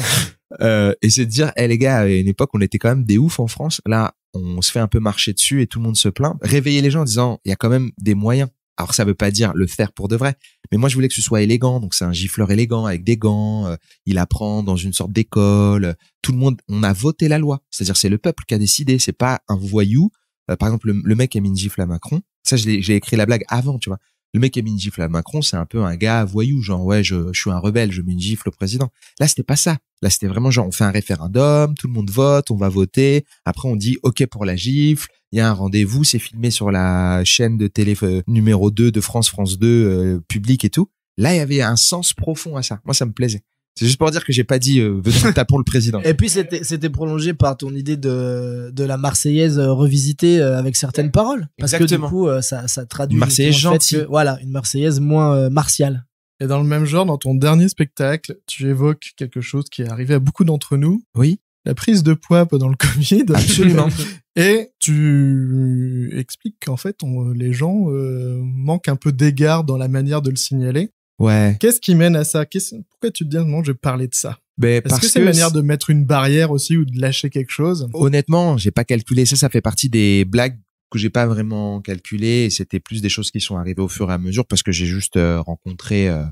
Euh, et c'est de dire, hé les gars, à une époque, on était quand même des oufs en France. Là, on se fait un peu marcher dessus et tout le monde se plaint. Réveiller les gens en disant, il y a quand même des moyens. Alors ça veut pas dire le faire pour de vrai, mais moi je voulais que ce soit élégant, donc c'est un gifleur élégant avec des gants, euh, il apprend dans une sorte d'école, tout le monde, on a voté la loi, c'est-à-dire c'est le peuple qui a décidé, c'est pas un voyou euh, par exemple, le, mec a mis une gifle à Macron, ça, j'ai écrit la blague avant, tu vois. Le mec a mis une gifle à Macron, c'est un peu un gars voyou, genre, ouais, je, je suis un rebelle, je mets une gifle au président. Là, c'était pas ça. Là, c'était vraiment genre, on fait un référendum, tout le monde vote, on va voter. Après, on dit OK pour la gifle. Il y a un rendez-vous, c'est filmé sur la chaîne de télé euh, numéro 2 de France, France 2, euh, public et tout. Là, il y avait un sens profond à ça. Moi, ça me plaisait. C'est juste pour dire que j'ai pas dit euh, tapons le président. Et puis c'était c'était prolongé par ton idée de de la Marseillaise euh, revisitée euh, avec certaines paroles parce que du coup euh, ça ça traduit une Marseillaise Que, voilà, une Marseillaise moins martiale. Et dans le même genre, dans ton dernier spectacle, tu évoques quelque chose qui est arrivé à beaucoup d'entre nous. Oui. La prise de poids pendant le Covid. Absolument. <laughs> Et tu expliques qu'en fait, on, les gens manquent un peu d'égard dans la manière de le signaler. Ouais. Qu'est-ce qui mène à ça Pourquoi tu te dis, non, je vais parler de ça ben, Est-ce que c'est une manière de mettre une barrière aussi ou de lâcher quelque chose Honnêtement, j'ai pas calculé ça. Ça fait partie des blagues que j'ai pas vraiment calculées. C'était plus des choses qui sont arrivées au fur et à mesure parce que j'ai juste euh, rencontré euh,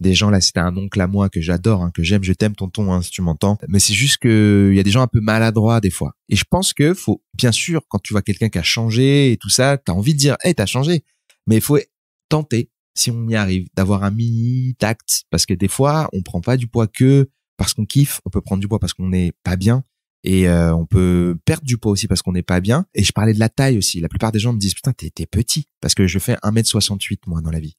des gens là. C'était un oncle à moi que j'adore, hein, que j'aime, je t'aime, tonton, hein, si tu m'entends. Mais c'est juste que il y a des gens un peu maladroits des fois. Et je pense que faut, bien sûr, quand tu vois quelqu'un qui a changé et tout ça, as envie de dire, hey, t'as changé. Mais il faut tenter si on y arrive, d'avoir un mini tact, parce que des fois, on prend pas du poids que parce qu'on kiffe, on peut prendre du poids parce qu'on n'est pas bien, et euh, on peut perdre du poids aussi parce qu'on n'est pas bien. Et je parlais de la taille aussi. La plupart des gens me disent, putain, t'es petit, parce que je fais 1m68, moi, dans la vie.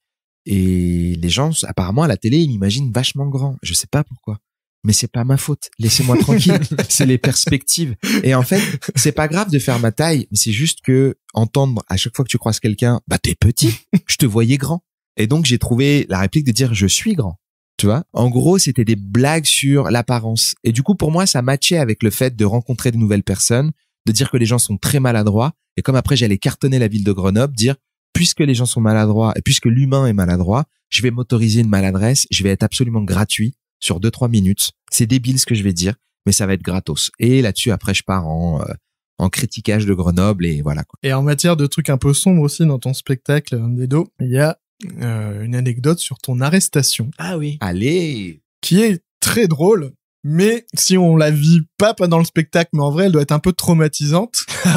Et les gens, apparemment, à la télé, ils m'imaginent vachement grand. Je sais pas pourquoi. Mais c'est pas ma faute. Laissez-moi <laughs> tranquille. c'est les perspectives. Et en fait, c'est pas grave de faire ma taille. C'est juste que entendre à chaque fois que tu croises quelqu'un, bah, t'es petit. Je te voyais grand. Et donc, j'ai trouvé la réplique de dire je suis grand. Tu vois, en gros, c'était des blagues sur l'apparence. Et du coup, pour moi, ça matchait avec le fait de rencontrer de nouvelles personnes, de dire que les gens sont très maladroits. Et comme après, j'allais cartonner la ville de Grenoble, dire puisque les gens sont maladroits et puisque l'humain est maladroit, je vais m'autoriser une maladresse, je vais être absolument gratuit sur deux trois minutes. C'est débile ce que je vais dire, mais ça va être gratos. Et là-dessus, après, je pars en euh, en critiquage de Grenoble et voilà. Quoi. Et en matière de trucs un peu sombres aussi dans ton spectacle Dedo, il y a euh, une anecdote sur ton arrestation. Ah oui. Allez. Qui est très drôle, mais si on la vit pas, pendant le spectacle, mais en vrai, elle doit être un peu traumatisante. <laughs>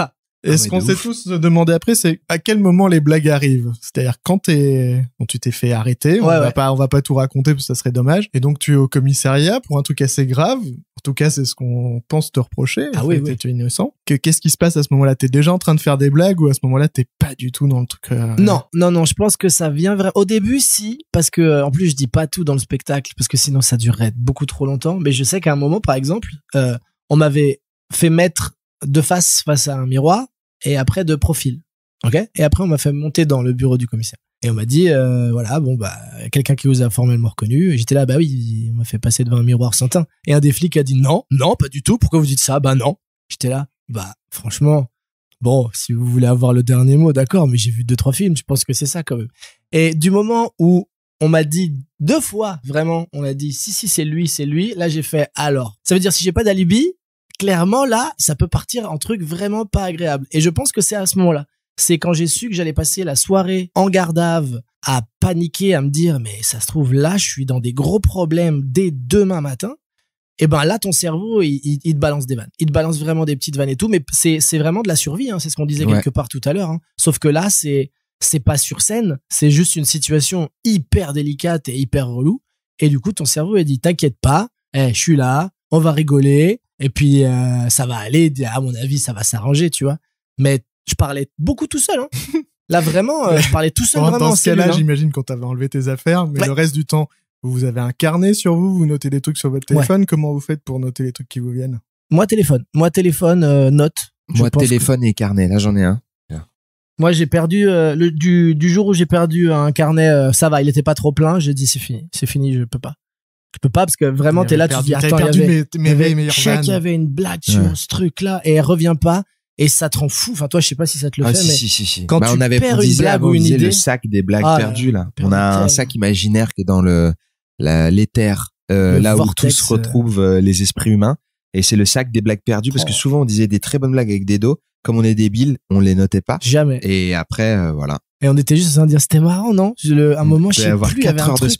Ah Et ce qu'on s'est tous demandé après, c'est à quel moment les blagues arrivent. C'est-à-dire quand t'es, tu t'es fait arrêter, on va pas, on va pas tout raconter parce que ça serait dommage. Et donc tu es au commissariat pour un truc assez grave. En tout cas, c'est ce qu'on pense te reprocher. Ah oui, oui. tu es innocent. Que qu'est-ce qui se passe à ce moment-là T'es déjà en train de faire des blagues ou à ce moment-là t'es pas du tout dans le truc euh, Non, non, non. Je pense que ça vient vrai. Au début, si, parce que euh, en plus je dis pas tout dans le spectacle parce que sinon ça durerait beaucoup trop longtemps. Mais je sais qu'à un moment, par exemple, euh, on m'avait fait mettre de face face à un miroir et après de profil. Ok. Et après, on m'a fait monter dans le bureau du commissaire. Et on m'a dit, euh, voilà, bon, bah, quelqu'un qui vous a formellement reconnu. J'étais là, bah oui, on m'a fait passer devant un miroir sans teint. Et un des flics a dit, non, non, pas du tout. Pourquoi vous dites ça? Bah non. J'étais là, bah, franchement, bon, si vous voulez avoir le dernier mot, d'accord, mais j'ai vu deux, trois films. Je pense que c'est ça, quand même. Et du moment où on m'a dit deux fois, vraiment, on a dit, si, si, c'est lui, c'est lui, là, j'ai fait, alors. Ça veut dire, si j'ai pas d'alibi, clairement là, ça peut partir en truc vraiment pas agréable. Et je pense que c'est à ce moment-là. C'est quand j'ai su que j'allais passer la soirée en Gardave à paniquer, à me dire mais ça se trouve là, je suis dans des gros problèmes dès demain matin. Et eh ben là, ton cerveau, il, te balance des vannes. Il te balance vraiment des petites vannes et tout. Mais c'est c'est vraiment de la survie. Hein. C'est ce qu'on disait quelque part tout à l'heure. Hein. Sauf que là, c'est c'est pas sur scène. C'est juste une situation hyper délicate et hyper relou. Et du coup, ton cerveau, il dit t'inquiète pas. Eh, je suis là. On va rigoler. Et puis, euh, ça va aller. À mon avis, ça va s'arranger, tu vois. Mais je parlais beaucoup tout seul. Hein. Là, vraiment, euh, je parlais tout seul. vraiment dans ce cas-là, hein. j'imagine quand t'avais enlevé tes affaires, mais le reste du temps, vous avez un carnet sur vous, vous notez des trucs sur votre téléphone. Comment vous faites pour noter les trucs qui vous viennent Moi, téléphone. Moi, téléphone, euh, note. Moi, téléphone et carnet. Là, j'en ai un. Moi, j'ai perdu le, du, jour où j'ai perdu un carnet. ça va, il n'était pas trop plein. J'ai dit c'est fini, c'est fini, je peux pas tu peux pas parce que vraiment t'es là tu te dis attends il y avait, mes, mes, avait, mes chaque, y avait une blague sur ce truc là et elle revient pas et ça te rend fou enfin toi je sais pas si ça te le ah, fait quand bah, on avait perds une blague ou le sac des blagues ah, perdues là on a un sac imaginaire qui est dans le l'éther euh, là où tous euh. retrouvent euh, les esprits humains et c'est le sac des blagues perdues parce que oh. souvent on disait des très bonnes blagues avec des dos comme on est débile on les notait pas jamais et après voilà et on était juste en train de dire c'était marrant non un moment je sais plus il y avait un truc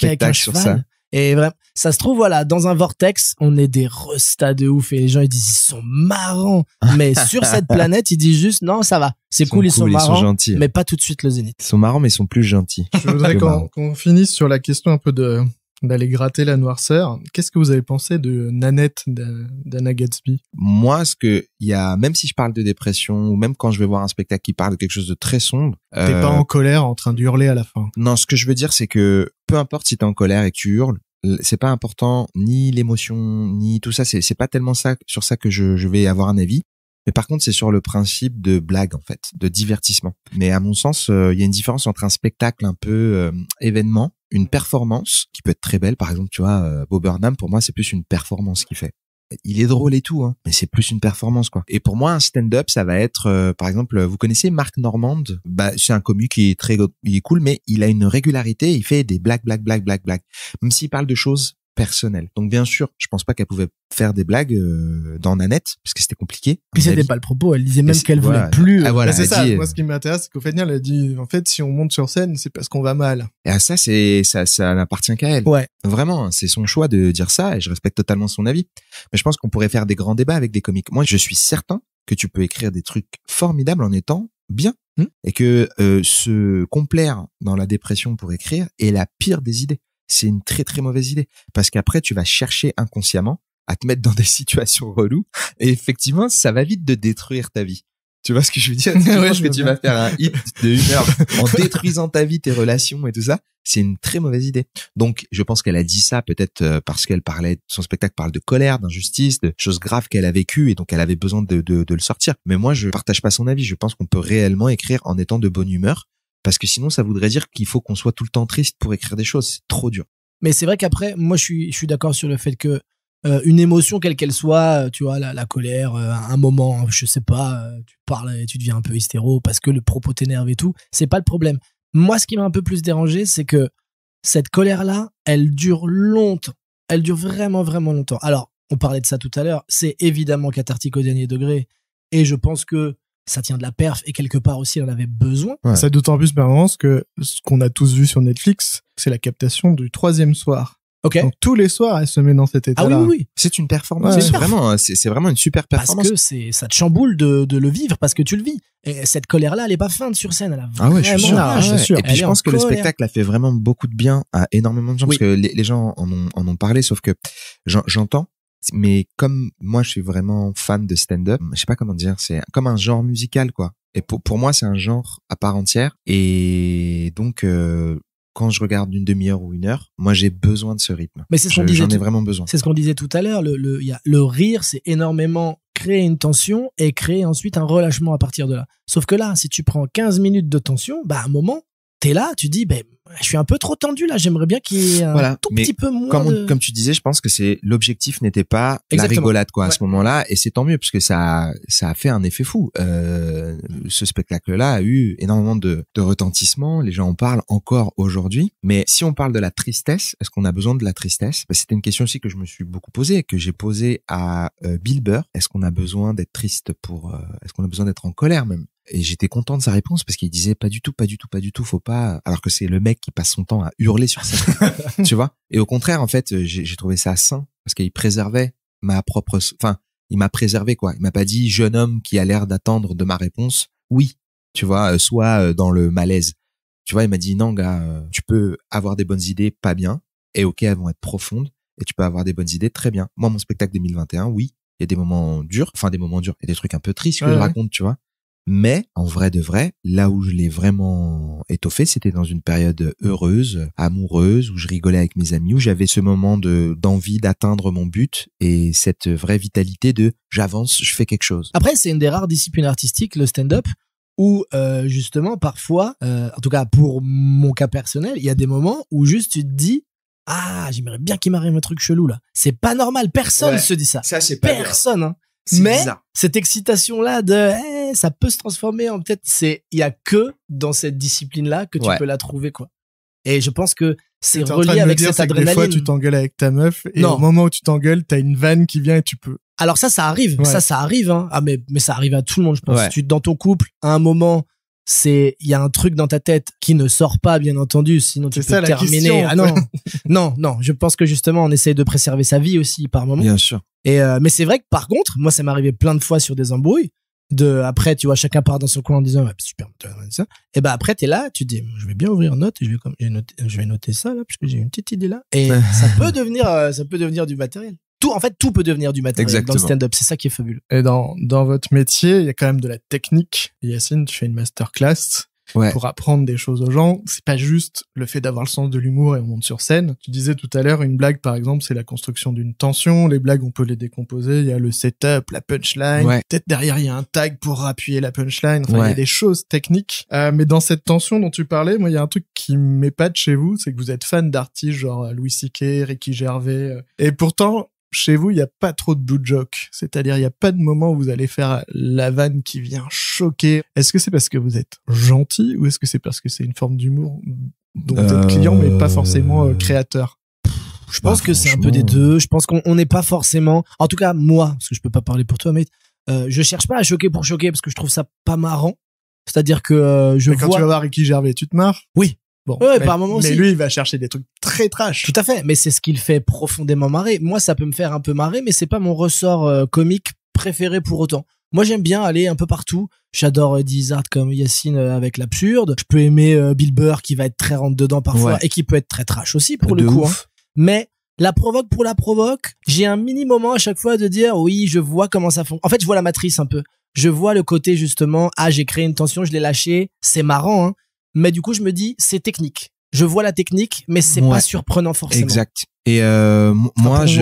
et vraiment, ça se trouve, voilà, dans un vortex, on est des restas de ouf et les gens, ils disent, ils sont marrants. Mais <laughs> sur cette planète, ils disent juste, non, ça va. C'est cool, ils sont ils marrants. Sont gentils. Mais pas tout de suite le zénith. Ils sont marrants, mais ils sont plus gentils. Je voudrais qu'on finisse sur la question un peu de, d'aller gratter la noirceur. Qu'est-ce que vous avez pensé de Nanette d'Anna Gatsby Moi, ce que il y a, même si je parle de dépression ou même quand je vais voir un spectacle qui parle de quelque chose de très sombre, t'es pas euh, en colère en train d'hurler à la fin. Non, ce que je veux dire, c'est que peu importe si t'es en colère et que tu hurles, c'est pas important ni l'émotion ni tout ça c'est c'est pas tellement ça sur ça que je vais avoir un avis mais par contre, c'est sur le principe de blague en fait, de divertissement. Mais à mon sens, euh, il y a une différence entre un spectacle un peu euh, événement, une performance qui peut être très belle. Par exemple, tu vois, euh, Bob Burnham, pour moi, c'est plus une performance qu'il fait. Il est drôle et tout, hein, mais c'est plus une performance quoi. Et pour moi, un stand-up, ça va être, par exemple, vous connaissez Marc Normand Bah, c'est un comique qui est très, il est cool, mais il a une régularité. Il fait des blagues, blagues, blagues, blagues, blagues. Même s'il parle de choses personnel. Donc bien sûr, je pense pas qu'elle pouvait faire des blagues euh, dans Nanette parce que c'était compliqué. Puis c'était pas le propos. Elle disait même qu'elle voulait plus. Euh. Ah, voilà, ça. moi, euh, ce qui m'intéresse, c'est qu'au final, elle a dit en fait, si on monte sur scène, c'est parce qu'on va mal. Et à ça, c'est ça, ça n'appartient qu'à elle. Ouais. Vraiment, hein, c'est son choix de dire ça et je respecte totalement son avis. Mais je pense qu'on pourrait faire des grands débats avec des comiques. Moi, je suis certain que tu peux écrire des trucs formidables en étant bien hmm. et que se complaire dans la dépression pour écrire est la pire des idées c'est une très très mauvaise idée parce qu'après tu vas chercher inconsciemment à te mettre dans des <laughs> situations reloues et effectivement ça va vite de détruire ta vie. Tu vois ce que je veux dire <laughs> Je tu vas faire un hit de humeur en détruisant ta vie, tes relations et tout ça. C'est une très mauvaise idée. Donc, je pense qu'elle a dit ça peut-être euh, parce qu'elle parlait, son spectacle parle de colère, d'injustice, de choses graves qu'elle a vécues et donc elle avait besoin de, de, de le sortir. Mais moi, je partage pas son avis. Je pense qu'on peut réellement écrire en étant de bonne humeur parce que sinon, ça voudrait dire qu'il faut qu'on soit tout le temps triste pour écrire des choses. C'est trop dur. Mais c'est vrai qu'après, moi, je suis, d'accord sur le fait que euh, une émotion, quelle qu'elle soit, euh, tu vois, la, colère, euh, un moment, je sais pas, tu parles et tu deviens un peu hystéro parce que le propos t'énerve et tout, c'est pas le problème. Moi, ce qui m'a un peu plus dérangé, c'est que cette colère-là, elle dure longtemps. Elle dure vraiment, vraiment longtemps. Alors, on parlait de ça tout à l'heure, c'est évidemment cathartique au dernier degré. Et je pense que ça tient de la perf et quelque part aussi elle en avait besoin. Ça d'autant plus permanence que ce qu'on a tous vu sur Netflix, c'est la captation du troisième soir. Ok. Donc, tous les soirs, elle se met dans cet état Ah oui, oui, C'est une performance. c'est vraiment, c'est vraiment une super performance. Parce que c'est, ça te chamboule de, le vivre parce que tu le vis. Et cette colère-là, elle est pas feinte sur scène. Elle a ah ouais, je suis ah sûr. Et puis je pense que le spectacle a fait vraiment beaucoup de bien à énormément de gens parce que les, gens en ont parlé. Sauf que j'entends mais comme moi, je suis vraiment fan de stand-up, je sais pas comment dire, c'est comme un genre musical, quoi. Et pour, moi, c'est un genre à part entière. Et donc, euh, quand je regarde une demi-heure ou une heure, moi j'ai besoin de ce rythme. Mais c'est ce qu'on disait. J'en ai vraiment besoin. C'est ce qu'on disait tout à l'heure. Le, le, rire, c'est énormément créer une tension et créer ensuite un relâchement à partir de là. Sauf que là, si tu prends 15 minutes de tension, bah à un moment, t'es là, tu dis, ben je suis un peu trop tendu là. J'aimerais bien qu'il y ait un tout petit peu moins. Comme, comme tu disais, je pense que c'est l'objectif n'était pas la rigolade quoi à ce moment-là, et c'est tant mieux puisque ça ça a fait un effet fou. Euh, ce spectacle-là a eu énormément de, de retentissement. Les gens en parlent encore aujourd'hui. Mais si on parle de la tristesse, est-ce qu'on a besoin de la tristesse bah, C'était une question aussi que je me suis beaucoup posée, que j'ai posée à euh, bilber Est-ce qu'on a besoin d'être triste pour euh, Est-ce qu'on a besoin d'être en colère même et j'étais content de sa réponse parce qu'il disait pas du tout, pas du tout, pas du tout, faut pas. Alors que c'est le mec qui passe son temps à hurler sur ça <laughs> tu vois. Et au contraire, en fait, euh, j'ai trouvé ça sain parce qu'il préservait ma propre, enfin, il m'a préservé quoi. Il m'a pas dit jeune homme qui a l'air d'attendre de ma réponse. Oui, tu vois, euh, soit euh, dans le malaise. Tu vois, il m'a dit non gars, tu peux avoir des bonnes idées pas bien et ok elles vont être profondes et tu peux avoir des bonnes idées très bien. Moi mon spectacle 2021, oui, il y a des moments durs, enfin des moments durs, et des trucs un peu tristes que je raconte, tu vois. Mais en vrai de vrai, là où je l'ai vraiment étoffé, c'était dans une période heureuse, amoureuse, où je rigolais avec mes amis, où j'avais ce moment de d'envie d'atteindre mon but et cette vraie vitalité de j'avance, je fais quelque chose. Après, c'est une des rares disciplines artistiques, le stand-up, où euh, justement parfois, euh, en tout cas pour mon cas personnel, il y a des moments où juste tu te dis ah, j'aimerais bien qu'il m'arrive un truc chelou là. C'est pas normal, personne se dit ça. Ça c'est pas personne. Hein. Mais cette excitation-là de eh, ça peut se transformer en peut-être, c'est il y a que dans cette discipline-là que tu peux la trouver quoi. Et je pense que c'est relié avec cette adrénaline. Des fois, tu t'engueules avec ta meuf et au moment où tu t'engueules, t'as une vanne qui vient et tu peux. Alors ça, ça arrive, ça, ça arrive. Hein. Ah mais mais ça arrive à tout le monde, je pense. Tu dans ton couple, à un moment, c'est il y a un truc dans ta tête qui ne sort pas bien entendu sinon tu peux terminer ah non non non je pense que justement on essaye de préserver sa vie aussi par moment bien sûr et euh, mais c'est vrai que par contre, moi, ça m'est arrivé plein de fois sur des embrouilles. De après, tu vois, chacun part dans son coin en disant super, Et ben bah, après, t'es là, tu dis je vais bien ouvrir note, et je vais comme je vais noter, ça là parce que j'ai une petite idée là. Et <laughs> ça peut devenir euh, ça peut devenir du matériel. Tout, en fait, tout peut devenir du matériel dans le stand-up. C'est ça qui est fabuleux. Et dans, dans votre métier, il y a quand même de la technique. Yacine, tu fais une masterclass pour apprendre des choses aux gens. C'est pas juste le fait d'avoir le sens de l'humour et on monte sur scène. Tu disais tout à l'heure, une blague, par exemple, c'est la construction d'une tension. Les blagues, on peut les décomposer. Il y a le setup, la punchline. Peut-être derrière, il y a un tag pour appuyer la punchline. Enfin, il y a des choses techniques. Euh, mais dans cette tension dont tu parlais, moi, il y a un truc qui de chez vous, c'est que vous êtes fan d'artistes genre euh, Louis C.K., Ricky Gervais. Euh. Et pourtant, chez vous, il n'y a pas trop de blue C'est-à-dire, il n'y a pas de moment où vous allez faire la vanne qui vient choquer. Est-ce que c'est parce que vous êtes gentil ou est-ce que c'est parce que c'est une forme d'humour dont vous êtes client mais pas forcément euh, euh, créateur? Je pense que c'est un peu des deux. Je pense qu'on n'est pas forcément, en tout cas moi, parce que je peux pas parler pour toi, mais euh, je cherche pas à choquer pour choquer parce que je trouve ça pas marrant. C'est-à-dire que je vois. Quand tu vas voir Ricky Gervais, tu te marres Oui, ouais, par moment mais lui, il va chercher des trucs très trash. Tout à fait, mais c'est ce qu'il fait profondément marrer. Moi, ça peut me faire un peu marrer, mais c'est pas mon ressort euh, comique préféré pour autant. Moi, j'aime bien aller un peu partout. J'adore euh, Dizard comme Yacine euh, avec l'absurde. Je peux aimer euh, Bill Burr qui va être très rentre dedans parfois et qui peut être très trash aussi pour le coup. Hein. Mais la provoque pour la provoque, j'ai un mini moment à chaque fois de dire oui, je vois comment ça fonctionne. En fait, je vois la matrice un peu. Je vois le côté justement, ah, j'ai créé une tension, je l'ai lâché C'est marrant, hein. Mais du coup, je me dis, c'est technique. Je vois la technique, mais c'est pas surprenant forcément. Exact. Et euh, moi, hein. je,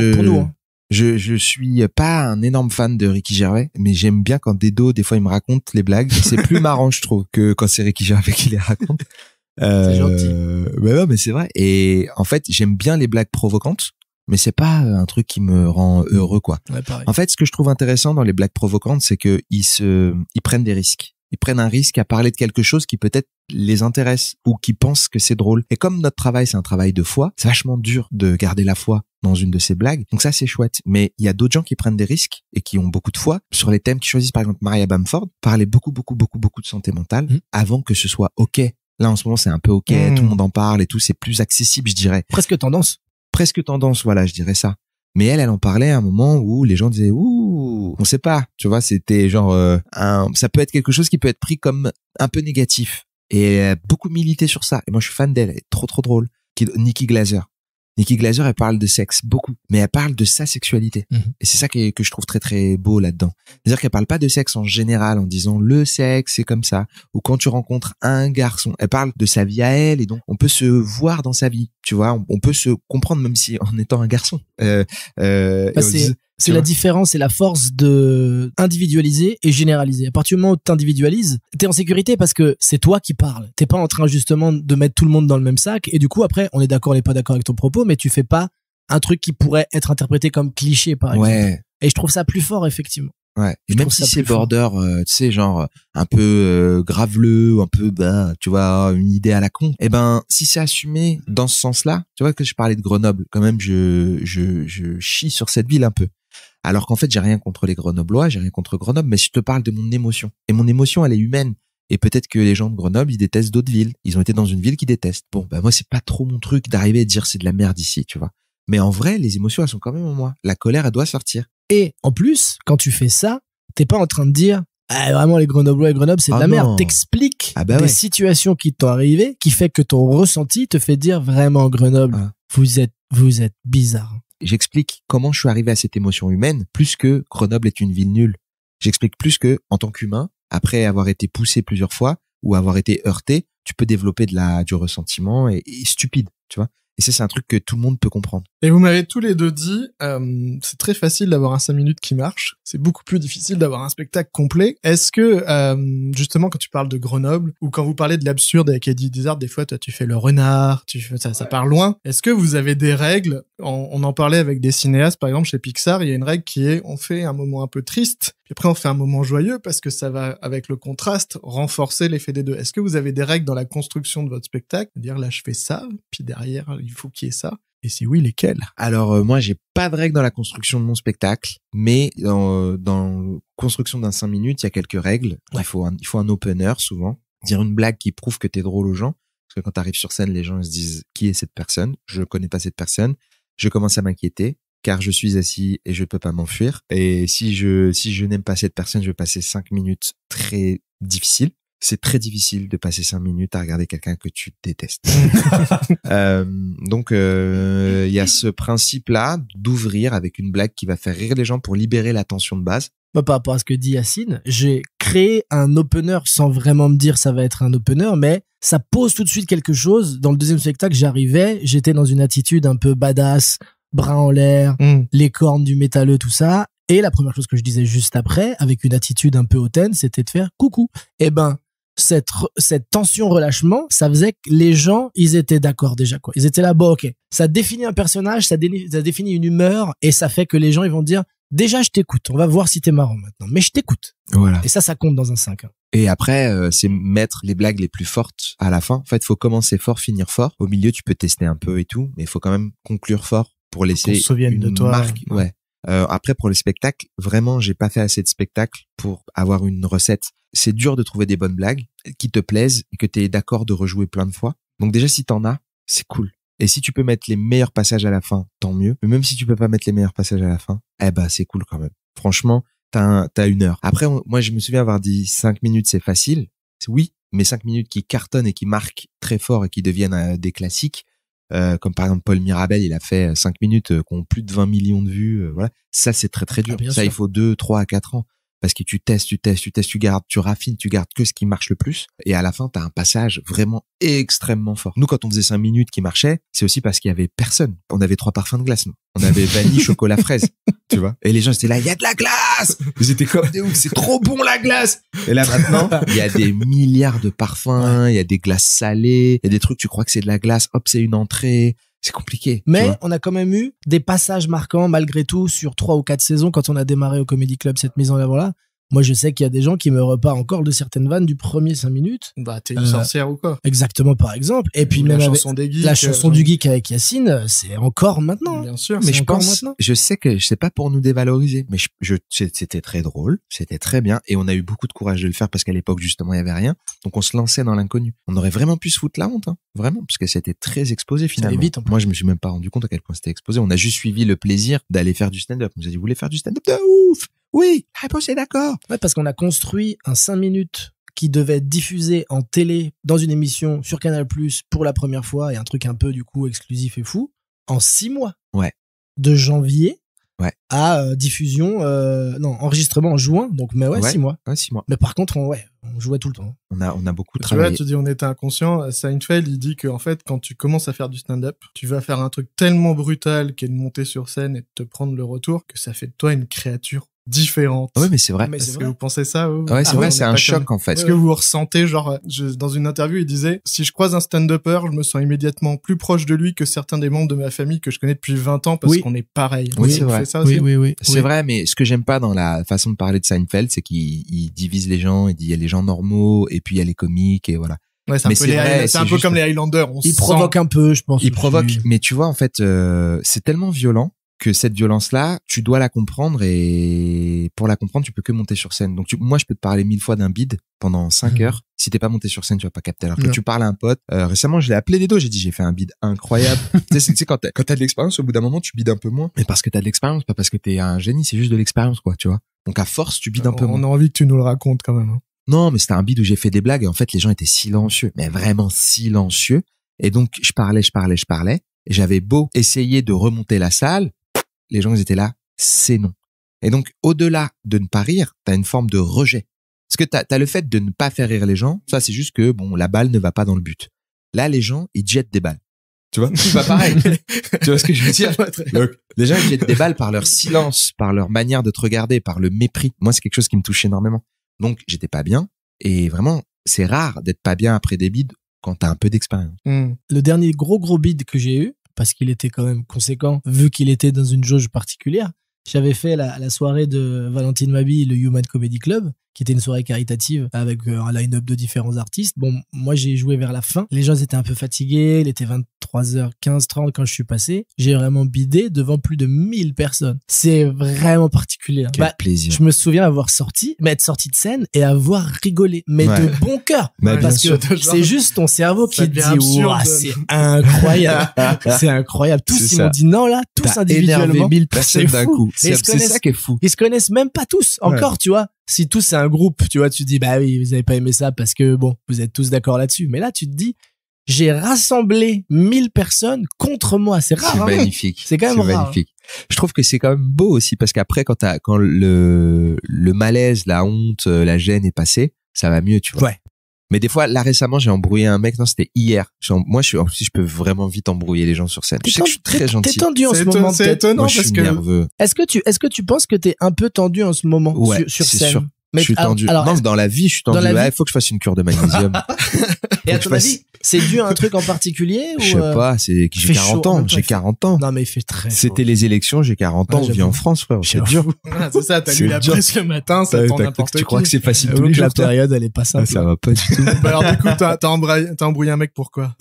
je, suis pas un énorme fan de Ricky Gervais, mais j'aime bien quand Dedo, des fois, il me raconte les blagues. C'est plus <laughs> marrant, je trouve, que quand c'est Ricky Gervais qui les raconte. <laughs> C'est euh, gentil. Bah mais c'est vrai. Et en fait, j'aime bien les blagues provocantes mais c'est pas un truc qui me rend heureux quoi. en fait, ce que je trouve intéressant dans les blagues provocantes, c'est que ils se ils prennent des risques ils prennent un risque à parler de quelque chose qui peut-être les intéresse ou qui pense que c'est drôle. Et comme notre travail, c'est un travail de foi, c'est vachement dur de garder la foi dans une de ces blagues. Donc ça, c'est chouette. Mais il y a d'autres gens qui prennent des risques et qui ont beaucoup de foi sur les thèmes qu'ils choisissent. Par exemple, Maria Bamford parlait beaucoup, beaucoup, beaucoup, beaucoup de santé mentale mmh. avant que ce soit OK. Là, en ce moment, c'est un peu OK, tout mmh. le monde en parle et tout, c'est plus accessible, je dirais. Presque tendance. Presque tendance, voilà, je dirais ça. Mais elle, elle en parlait à un moment où les gens disaient ouh, on sait pas, tu vois, c'était genre euh, un, ça peut être quelque chose qui peut être pris comme un peu négatif. Et elle a beaucoup milité sur ça. Et moi, je suis fan d'elle, elle est trop trop drôle. Nikki Glaser, Nikki Glaser, elle parle de sexe beaucoup, mais elle parle de sa sexualité. Mhm. Et c'est ça que, je trouve très très beau là-dedans. C'est-à-dire qu'elle parle pas de sexe en général en disant le sexe c'est comme ça ou quand tu rencontres un garçon. Elle parle de sa vie à elle et donc on peut se voir dans sa vie, tu vois. On, peut se comprendre même si en étant un garçon. Euh, euh, bah, c'est la différence et la force de individualiser et généraliser. À partir du moment où tu t'individualises, t'es en sécurité parce que c'est toi qui parles. T'es pas en train justement de mettre tout le monde dans le même sac. Et du coup, après, on est d'accord, on n'est pas d'accord avec ton propos, mais tu fais pas un truc qui pourrait être interprété comme cliché, par exemple. Et je trouve ça plus fort, effectivement. Ouais. Et même si c'est border, euh, tu sais, genre un peu euh, graveleux, un peu, bah, tu vois, une idée à la con. Eh ben, si c'est assumé dans ce sens-là, tu vois que je parlais de Grenoble, quand même, je, je, je chie sur cette ville un peu. Alors qu'en fait, j'ai rien contre les Grenoblois, j'ai rien contre Grenoble, mais je te parle de mon émotion. Et mon émotion, elle est humaine. Et peut-être que les gens de Grenoble, ils détestent d'autres villes. Ils ont été dans une ville qu'ils détestent. Bon, ben moi, c'est pas trop mon truc d'arriver à dire c'est de la merde ici, tu vois. Mais en vrai, les émotions, elles sont quand même en moi. La colère, elle doit sortir. Et en plus, quand tu fais ça, t'es pas en train de dire ah, vraiment les Grenoblois et Grenoble, c'est de ah la merde. T'expliques ah bah des situations qui t'ont arrivées, qui fait que ton ressenti te fait dire vraiment Grenoble, ah. vous êtes vous êtes bizarre. J'explique comment je suis arrivé à cette émotion humaine, plus que Grenoble est une ville nulle. J'explique plus que, en tant qu'humain, après avoir été poussé plusieurs fois ou avoir été heurté, tu peux développer de la, du ressentiment et, et stupide, tu vois. Et ça, c'est un truc que tout le monde peut comprendre. Et vous m'avez tous les deux dit, euh, c'est très facile d'avoir un 5 minutes qui marche, c'est beaucoup plus difficile d'avoir un spectacle complet. Est-ce que, euh, justement, quand tu parles de Grenoble, ou quand vous parlez de l'absurde avec Eddie Desart, des fois, toi, tu fais le renard, tu fais, ça, ça part loin. Est-ce que vous avez des règles on, on, en parlait avec des cinéastes, par exemple, chez Pixar, il y a une règle qui est, on fait un moment un peu triste, puis après, on fait un moment joyeux, parce que ça va, avec le contraste, renforcer l'effet des deux. Est-ce que vous avez des règles dans la construction de votre spectacle Dire, là, je fais ça, puis derrière, il faut qu'il y ait ça. Et si oui, lesquels Alors euh, moi, j'ai pas de règles dans la construction de mon spectacle, mais dans, euh, construction d'un 5 minutes, il y a quelques règles. Il, faut un, il faut un opener souvent, dire une blague qui prouve que t'es drôle aux gens. Parce que quand tu arrives sur scène, les gens se disent qui est cette personne Je connais pas cette personne. Je commence à m'inquiéter car je suis assis et je peux pas m'enfuir. Et si je si je n'aime pas cette personne, je vais passer cinq minutes très difficiles c'est très difficile de passer cinq minutes à regarder quelqu'un que tu détestes. <laughs> Euh, donc, euh, il y a ce principe-là d'ouvrir avec une blague qui va faire rire les gens pour libérer la tension de base. Bah, par rapport à ce que dit Yacine, j'ai créé un opener sans vraiment me dire ça va être un opener, mais ça pose tout de suite quelque chose. Dans le deuxième spectacle, j'arrivais, j'étais dans une attitude un peu badass, bras en l'air, mm. les cornes du métalleux, tout ça. Et la première chose que je disais juste après, avec une attitude un peu hautaine, c'était de faire coucou. Eh ben, cette, cette tension relâchement, ça faisait que les gens, ils étaient d'accord déjà, quoi. Ils étaient là, bon, ok. Ça définit un personnage, ça, définit une humeur, et ça fait que les gens, ils vont dire, déjà, je t'écoute. On va voir si t'es marrant maintenant. Mais je t'écoute. Voilà. Et ça, ça compte dans un 5. Hein. Et après, euh, c'est mettre les blagues les plus fortes à la fin. En fait, faut commencer fort, finir fort. Au milieu, tu peux tester un peu et tout, mais il faut quand même conclure fort pour laisser une marque. Ouais. Euh, après, pour le spectacle, vraiment, j'ai pas fait assez de spectacles pour avoir une recette. C'est dur de trouver des bonnes blagues qui te plaisent et que tu es d'accord de rejouer plein de fois. Donc déjà, si t'en as, c'est cool. Et si tu peux mettre les meilleurs passages à la fin, tant mieux. Mais même si tu peux pas mettre les meilleurs passages à la fin, eh ben c'est cool quand même. Franchement, t'as une heure. Après, moi, je me souviens avoir dit 5 minutes, c'est facile. Oui, mais 5 minutes qui cartonnent et qui marquent très fort et qui deviennent euh, des classiques, euh, comme par exemple Paul Mirabel, il a fait 5 euh, minutes qu'on euh, qui plus de 20 millions de vues. voilà, ça c'est très très ah, dur. ça il faut 2, 3 à 4 ans parce que tu testes, tu testes, tu testes, tu gardes, tu raffines, tu gardes que ce qui marche le plus et à la fin tu as un passage vraiment extrêmement fort. Nous quand on faisait 5 minutes qui marchait, c'est aussi parce qu'il y avait personne. On avait trois parfums de glace. On avait vanille, <laughs> chocolat, fraise. Et les gens étaient là, il y a de la glace. J'étais comme c'est trop bon la glace. Et là maintenant, il y a des milliards de parfums, il y a des glaces salées, il y a des trucs, tu crois que c'est de la glace, hop, c'est une entrée. C'est compliqué. Mais on a quand même eu des passages marquants malgré tout sur trois ou quatre saisons quand on a démarré au Comedy Club cette mise en avant là. Moi, je sais qu'il y a des gens qui me repartent encore de certaines vannes du premier 5 minutes. Bah, t'es une ou quoi Exactement, par exemple. Et puis, même la chanson euh, du geek avec Yacine, c'est encore maintenant. Bien sûr, mais je pense, maintenant. je sais que, je sais pas pour nous dévaloriser, mais je, c'était très drôle, c'était très bien, et on a eu beaucoup de courage de le faire parce qu'à l'époque, justement, il y avait rien. Donc, on se lançait dans l'inconnu. On aurait vraiment pu se foutre la honte, hein, vraiment, parce que c'était très exposé finalement. Vite, Moi, je me suis même pas rendu compte à quel point c'était exposé. On a juste suivi le plaisir d'aller faire du stand-up. On nous a dit, vous voulez faire du stand-up de ouf? Oui, réponse d'accord. Ouais, parce qu'on a construit un 5 minutes qui devait être diffusé en télé dans une émission sur Canal Plus pour la première fois et un truc un peu du coup exclusif et fou en 6 mois. Ouais. De janvier ouais. à euh, diffusion, euh, non, enregistrement en juin, donc mais ouais, mois. Ouais, six mois. Mais par contre, on, ouais, on jouait tout le temps. On a, on a beaucoup tu travaillé. Vois, tu dis, on était inconscient. Seinfeld, il dit que en fait, quand tu commences à faire du stand-up, tu vas faire un truc tellement brutal est de monter sur scène et de te prendre le retour que ça fait de toi une créature différente ah Oui, mais c'est vrai. Est-ce que vous pensez ça Oui, ah Ouais, c'est ah vrai, c'est un choc en fait. Est-ce que vous ressentez genre dans une interview, il disait si je croise un stand-upper, je me sens immédiatement plus proche de lui que certains des membres de ma famille que je connais depuis 20 ans parce qu'on est pareil. Oui, c'est vrai. oui, oui, oui, C'est vrai, mais ce que j'aime pas dans la façon de parler de Seinfeld, c'est qu'il divise les gens. Il dit il y a les gens normaux et puis il y a les comiques et voilà. Ouais, c'est un, peu, comme les Highlanders. On il provoque un peu, je pense. Il provoque, mais tu vois, en fait, euh, c'est tellement violent que cette violence-là, tu dois la comprendre et pour la comprendre, tu peux que monter sur scène. Donc moi, je peux te parler mille fois d'un bid pendant cinq ah. heures. Si t'es pas monté sur scène, tu vas pas capter. Alors que tu parles à un pote. Euh, récemment, je l'ai appelé des dos. J'ai dit, j'ai fait un bid incroyable. <laughs> tu sais, quand t'as, quand de l'expérience, au bout d'un moment, tu bides un peu moins. Mais parce que t'as de l'expérience, pas parce que t'es un génie, c'est juste de l'expérience, quoi, tu vois. Donc à force, tu bides un peu moins. On a envie que tu nous le racontes quand même. Hein. Non, mais c'était un bid où j'ai fait des blagues et en fait, les gens étaient silencieux, mais vraiment silencieux. Et donc, je parlais, je parlais, je parlais. J'avais beau essayer de remonter la salle, les gens ils étaient là, c'est non. Et donc, au-delà de ne pas rire, tu une forme de rejet. Parce que t'as as, le fait de ne pas faire rire les gens, ça c'est juste que bon, la balle ne va pas dans le but. Là, les gens, ils jettent des balles. Tu vois C'est pas pareil. <laughs> tu vois ce que je veux dire <laughs> Les gens, ils jettent des balles par leur silence, par leur manière de te regarder, par le mépris. Moi, c'est quelque chose qui me touche énormément. Donc, j'étais pas bien. Et vraiment, c'est rare d'être pas bien après des bides quand t'as un peu d'expérience. Hmm. Le dernier gros gros bid que j'ai eu, parce qu'il était quand même conséquent, vu qu'il était dans une jauge particulière. J'avais fait la, soirée de Valentine Mabi, le Human Comedy Club, qui était une soirée caritative avec euh, un line-up de différents artistes. Bon, moi j'ai joué vers la fin. Les gens étaient un peu fatigués, il était 23h15, 30 quand je suis passé. J'ai vraiment bidé devant plus de 1000 personnes. C'est vraiment particulier. Hein. Quel bah, plaisir. Je me souviens avoir sorti, m'être sorti de scène et avoir rigolé, mais de bon cœur. parce que c'est juste ton cerveau qui dit c'est incroyable. <laughs> c'est incroyable. Tous ils m'ont dit non là, tous individuellement. 1000 personnes d'un coup. C'est ça qui est fou. Ils se connaissent même pas tous encore, tu vois si tout c'est un groupe, tu vois, tu te dis bah oui, vous avez pas aimé ça parce que bon, vous êtes tous d'accord là-dessus. Mais là, tu te dis j'ai rassemblé 1000 personnes contre moi, c'est rare. C'est hein. magnifique. C'est quand même rare. magnifique. Je trouve que c'est quand même beau aussi parce qu'après quand le le malaise, la honte, euh, la gêne est passé ça va mieux, tu vois. Ouais. Mais des fois, là récemment, j'ai embrouillé un mec. Non, c'était hier. Moi, je suis, je peux vraiment vite embrouiller les gens sur scène. Je sais que je suis très gentil. T'es tendu en ce moment. C'est étonnant parce que Est-ce que tu, est-ce que tu penses que t'es un peu tendu en ce moment sur, scène mais je suis ah, tendu. non, dans la vie, je suis tendu. Ah, il faut que je fasse une cure de magnésium. <laughs> Et à ton fasse... avis, c'est dû à un truc en particulier <laughs> ou Je sais euh, pas, c'est que j'ai 40 ans, j'ai 40 ans. Non mais il fait très C'était les élections, j'ai 40 ans, Je on vit en France frère, c'est dur. <laughs> Ah, c'est ça, t'as lu la presse le matin, ça n'importe Tu crois que c'est facile de La période elle est pas simple. Ça va pas du tout. Bah, alors du coup, t'as embrouillé un mec pourquoi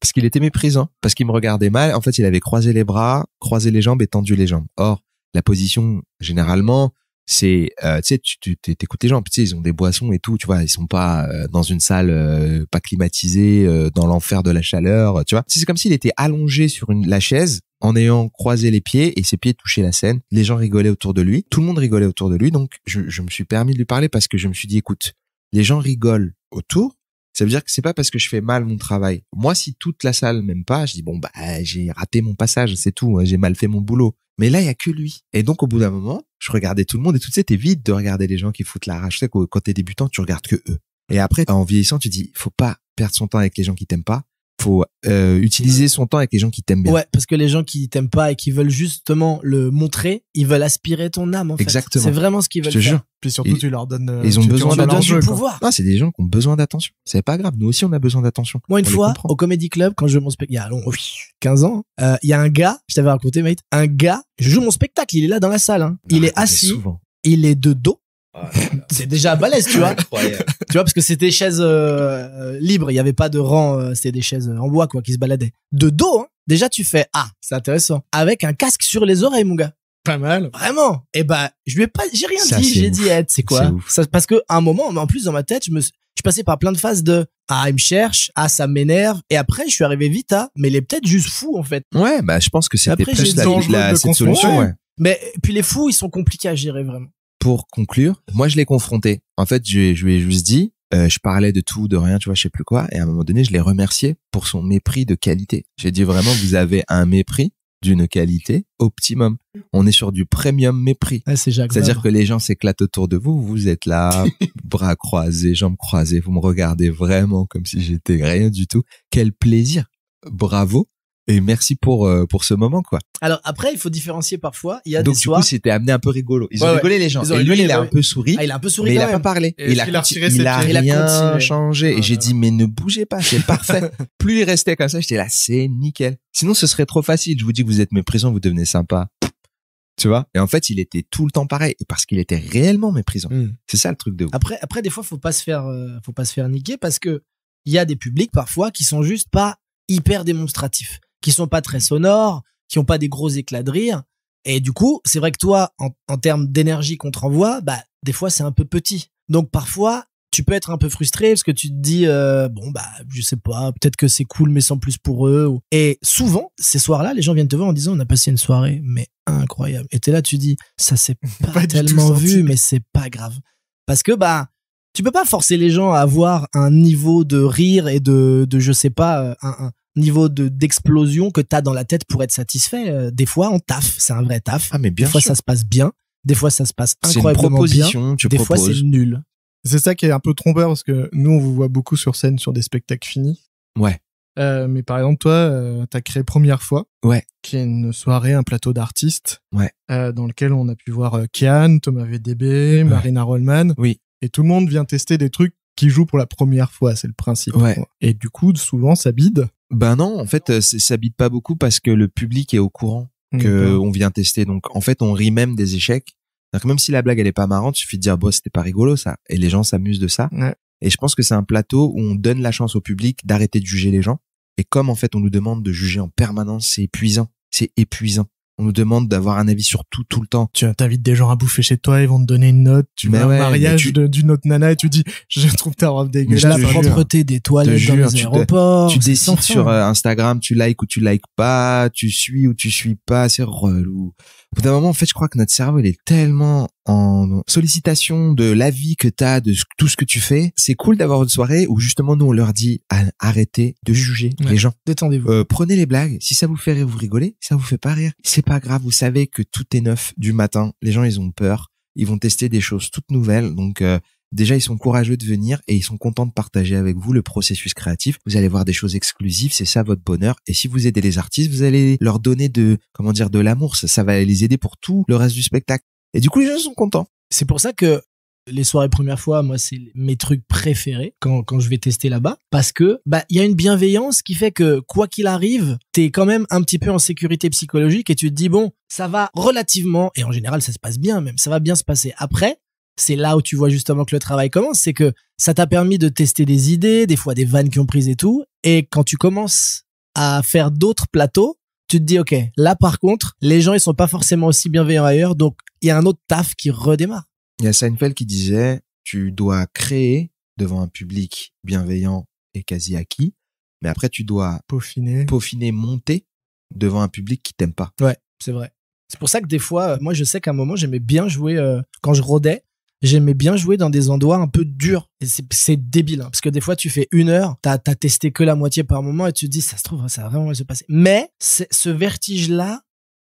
Parce qu'il était méprisant, parce qu'il me regardait mal, en fait, il avait croisé les bras, croisé les jambes et tendu les jambes. Or, la position généralement c'est euh, tu sais tu t'écoutes les gens puis ils ont des boissons et tout tu vois ils sont pas euh, dans une salle euh, pas climatisée euh, dans l'enfer de la chaleur tu vois c'est comme s'il était allongé sur une la chaise en ayant croisé les pieds et ses pieds touchaient la scène les gens rigolaient autour de lui tout le monde rigolait autour de lui donc je, je me suis permis de lui parler parce que je me suis dit écoute les gens rigolent autour ça veut dire que c'est pas parce que je fais mal mon travail. Moi, si toute la salle m'aime pas, je dis bon bah j'ai raté mon passage, c'est tout, hein, j'ai mal fait mon boulot. Mais là, il y a que lui. Et donc, au bout d'un moment, je regardais tout le monde et tout de suite, t'es vide de regarder les gens qui foutent la rage. Tu sais, quand t'es débutant, tu regardes que eux. Et après, en vieillissant, tu dis, faut pas perdre son temps avec les gens qui t'aiment pas faut euh, utiliser son temps avec les gens qui t'aiment bien. Ouais, parce que les gens qui t'aiment pas et qui veulent justement le montrer, ils veulent aspirer ton âme. En Exactement. C'est vraiment ce qu'ils veulent. Je Puis surtout, tu leur donnes. Euh, ils ont besoin d'attention. pouvoir. Ah, c'est des gens qui ont besoin d'attention. C'est pas grave. Nous aussi, on a besoin d'attention. Moi, une fois, au Comedy Club, quand je joue mon spectacle, il y a 15 ans, euh, il y a un gars. Je t'avais raconté, mate. Un gars. Je joue mon spectacle. Il est là dans la salle. Hein. Ah, il est assis. Il est de dos c'est déjà balèze, tu vois. Tu vois, parce que c'était chaises euh, euh, libres, il n'y avait pas de rang, euh, c'était des chaises en bois, quoi, qui se baladaient. De dos, hein, déjà tu fais Ah, c'est intéressant. Avec un casque sur les oreilles, mon gars. Pas mal. Vraiment. Et eh bah, ben, je lui pas, j'ai rien dit, j'ai dit, c'est quoi? parce que, un moment, en plus, dans ma tête, je me, je passais par plein de phases de, ah, il me cherche, ah, ça m'énerve. Et après, je suis arrivé vite à, mais il est peut-être juste fou, en fait. Ouais, bah, je pense que c'était plus la, solution, Mais puis les fous, ils sont compliqués à gérer vraiment pour conclure, moi je l'ai confronté. En fait, je, lui ai juste dit, euh, je parlais de tout, de rien, tu vois, je sais plus quoi. Et à un moment donné, je l'ai remercié pour son mépris de qualité. J'ai dit vraiment, vous avez un mépris d'une qualité optimum. On est sur du premium mépris. c'est C'est-à-dire que les gens s'éclatent autour de vous, vous êtes là, <laughs> bras croisés, jambes croisées, vous me regardez vraiment comme si j'étais rien du tout. Quel plaisir. Bravo. Et merci pour euh, pour ce moment quoi. Alors après il faut différencier parfois. Il y a Donc du coup c'était amené un peu rigolo. Ils ont rigolé les gens. Et lui, il a un peu souri. Ah, il a un peu souri. Mais il a pas parlé. il, a, il, a rien changé. Et j'ai dit mais ne bougez pas c'est parfait. <laughs> Plus il restait comme ça j'étais là c'est nickel. Sinon ce serait trop facile. Je vous dis que vous êtes méprisant vous devenez sympa. Tu vois Et en fait, il était tout le temps pareil parce qu'il était réellement méprisant. Mm. C'est ça le truc de ouf. Après après des fois faut pas se faire euh, faut pas se faire niquer parce que il y a des publics parfois qui sont juste pas hyper démonstratifs qui sont pas très sonores, qui ont pas des gros éclats de rire. Et du coup, c'est vrai que toi, en, termes d'énergie qu'on te renvoie, bah, des fois, c'est un peu petit. Donc, parfois, tu peux être un peu frustré parce que tu te dis, euh, bon, bah, je sais pas, peut-être que c'est cool, mais sans plus pour eux. Et souvent, ces soirs-là, les gens viennent te voir en disant, on a passé une soirée, mais incroyable. Et es là, tu dis, ça s'est <laughs> pas, tellement vu, mais c'est pas grave. Parce que, bah, tu peux pas forcer les gens à avoir un niveau de rire et de, de je sais pas, euh, un, niveau de d'explosion que t'as dans la tête pour être satisfait. Euh, des fois, on taf, c'est un vrai taf. Ah, des fois, ça se passe bien. Des fois, ça se passe incroyablement bien. des fois, c'est nul. C'est ça qui est un peu trompeur parce que nous, on vous voit beaucoup sur scène sur des spectacles finis. Ouais. Euh, mais par exemple, toi, tu euh, t'as créé Première fois, ouais. qui est une soirée, un plateau d'artistes, ouais. dans lequel on a pu voir Kian, Thomas VDB, Marina Rollman, oui. et tout le monde vient tester des trucs qui jouent pour la première fois, c'est le principe. Ouais. Et du coup, souvent, ça bide. Ben non, en fait, euh, ça habite pas beaucoup parce que le public est au courant mm, que ben on vient tester. Donc en fait, on rit même des échecs. Donc même si la blague elle est pas marrante, il suffit de dire bon, c'était pas rigolo ça et les gens s'amusent de ça. Et je pense que c'est un plateau où on donne la chance au public d'arrêter de juger les gens. Et comme en fait on nous demande de juger en permanence, c'est épuisant. C'est épuisant on nous demande d'avoir un avis sur tout tout le temps. Tu invites des gens à bouffer chez toi, ils vont te donner une note. Tu mets un mariage d'une autre nana et tu dis je trouve ta robe dégueulasse. La propreté des toilettes dans les aéroports. Tu, descends sur euh, Instagram, tu likes ou tu likes pas, tu suis ou tu suis pas, c'est relou au bout moment, en fait, je crois que notre cerveau, il est tellement en sollicitation de l'avis que t'as, de tout ce que tu fais. C'est cool d'avoir une soirée où justement, nous, on leur dit, arrêtez de juger les gens. Détendez-vous. Euh, prenez les blagues. Si ça vous fait rire, vous rigolez. ça vous fait pas rire, c'est pas grave. Vous savez que tout est neuf du matin. Les gens, ils ont peur. Ils vont tester des choses toutes nouvelles. Donc, euh, déjà ils sont courageux de venir et ils sont contents de partager avec vous le processus créatif. Vous allez voir des choses exclusives, c'est ça votre bonheur. Et si vous aidez les artistes, vous allez leur donner de comment dire de l'amour, ça, va les aider pour tout le reste du spectacle. Et du coup les gens sont contents. C'est pour ça que les soirées première fois, moi, c'est mes trucs préférés quand, quand je vais tester là-bas. Parce que, bah, il y a une bienveillance qui fait que, quoi qu'il arrive, t'es quand même un petit peu en sécurité psychologique et tu te dis, bon, ça va relativement, et en général, ça se passe bien même, ça va bien se passer. Après, c'est là où tu vois justement que le travail commence, c'est que ça t'a permis de tester des idées, des fois des vannes qui ont pris et tout. Et quand tu commences à faire d'autres plateaux, tu te dis ok, là par contre, les gens ils sont pas forcément aussi bienveillants ailleurs, donc il y a un autre taf qui redémarre. Il y a Seinfeld qui disait tu dois créer devant un public bienveillant et quasi acquis, mais après tu dois peaufiner, peaufiner, monter devant un public qui t'aime pas. Ouais, c'est vrai. C'est pour ça que des fois, euh, moi je sais qu'à un moment j'aimais bien jouer euh, quand je rodais, j'aimais bien jouer dans des endroits un peu durs. Et c'est débile, hein, parce que des fois, tu fais une heure, t'as as testé que la moitié par moment et tu te dis, ça se trouve, ça va vraiment se passer. Mais ce vertige-là,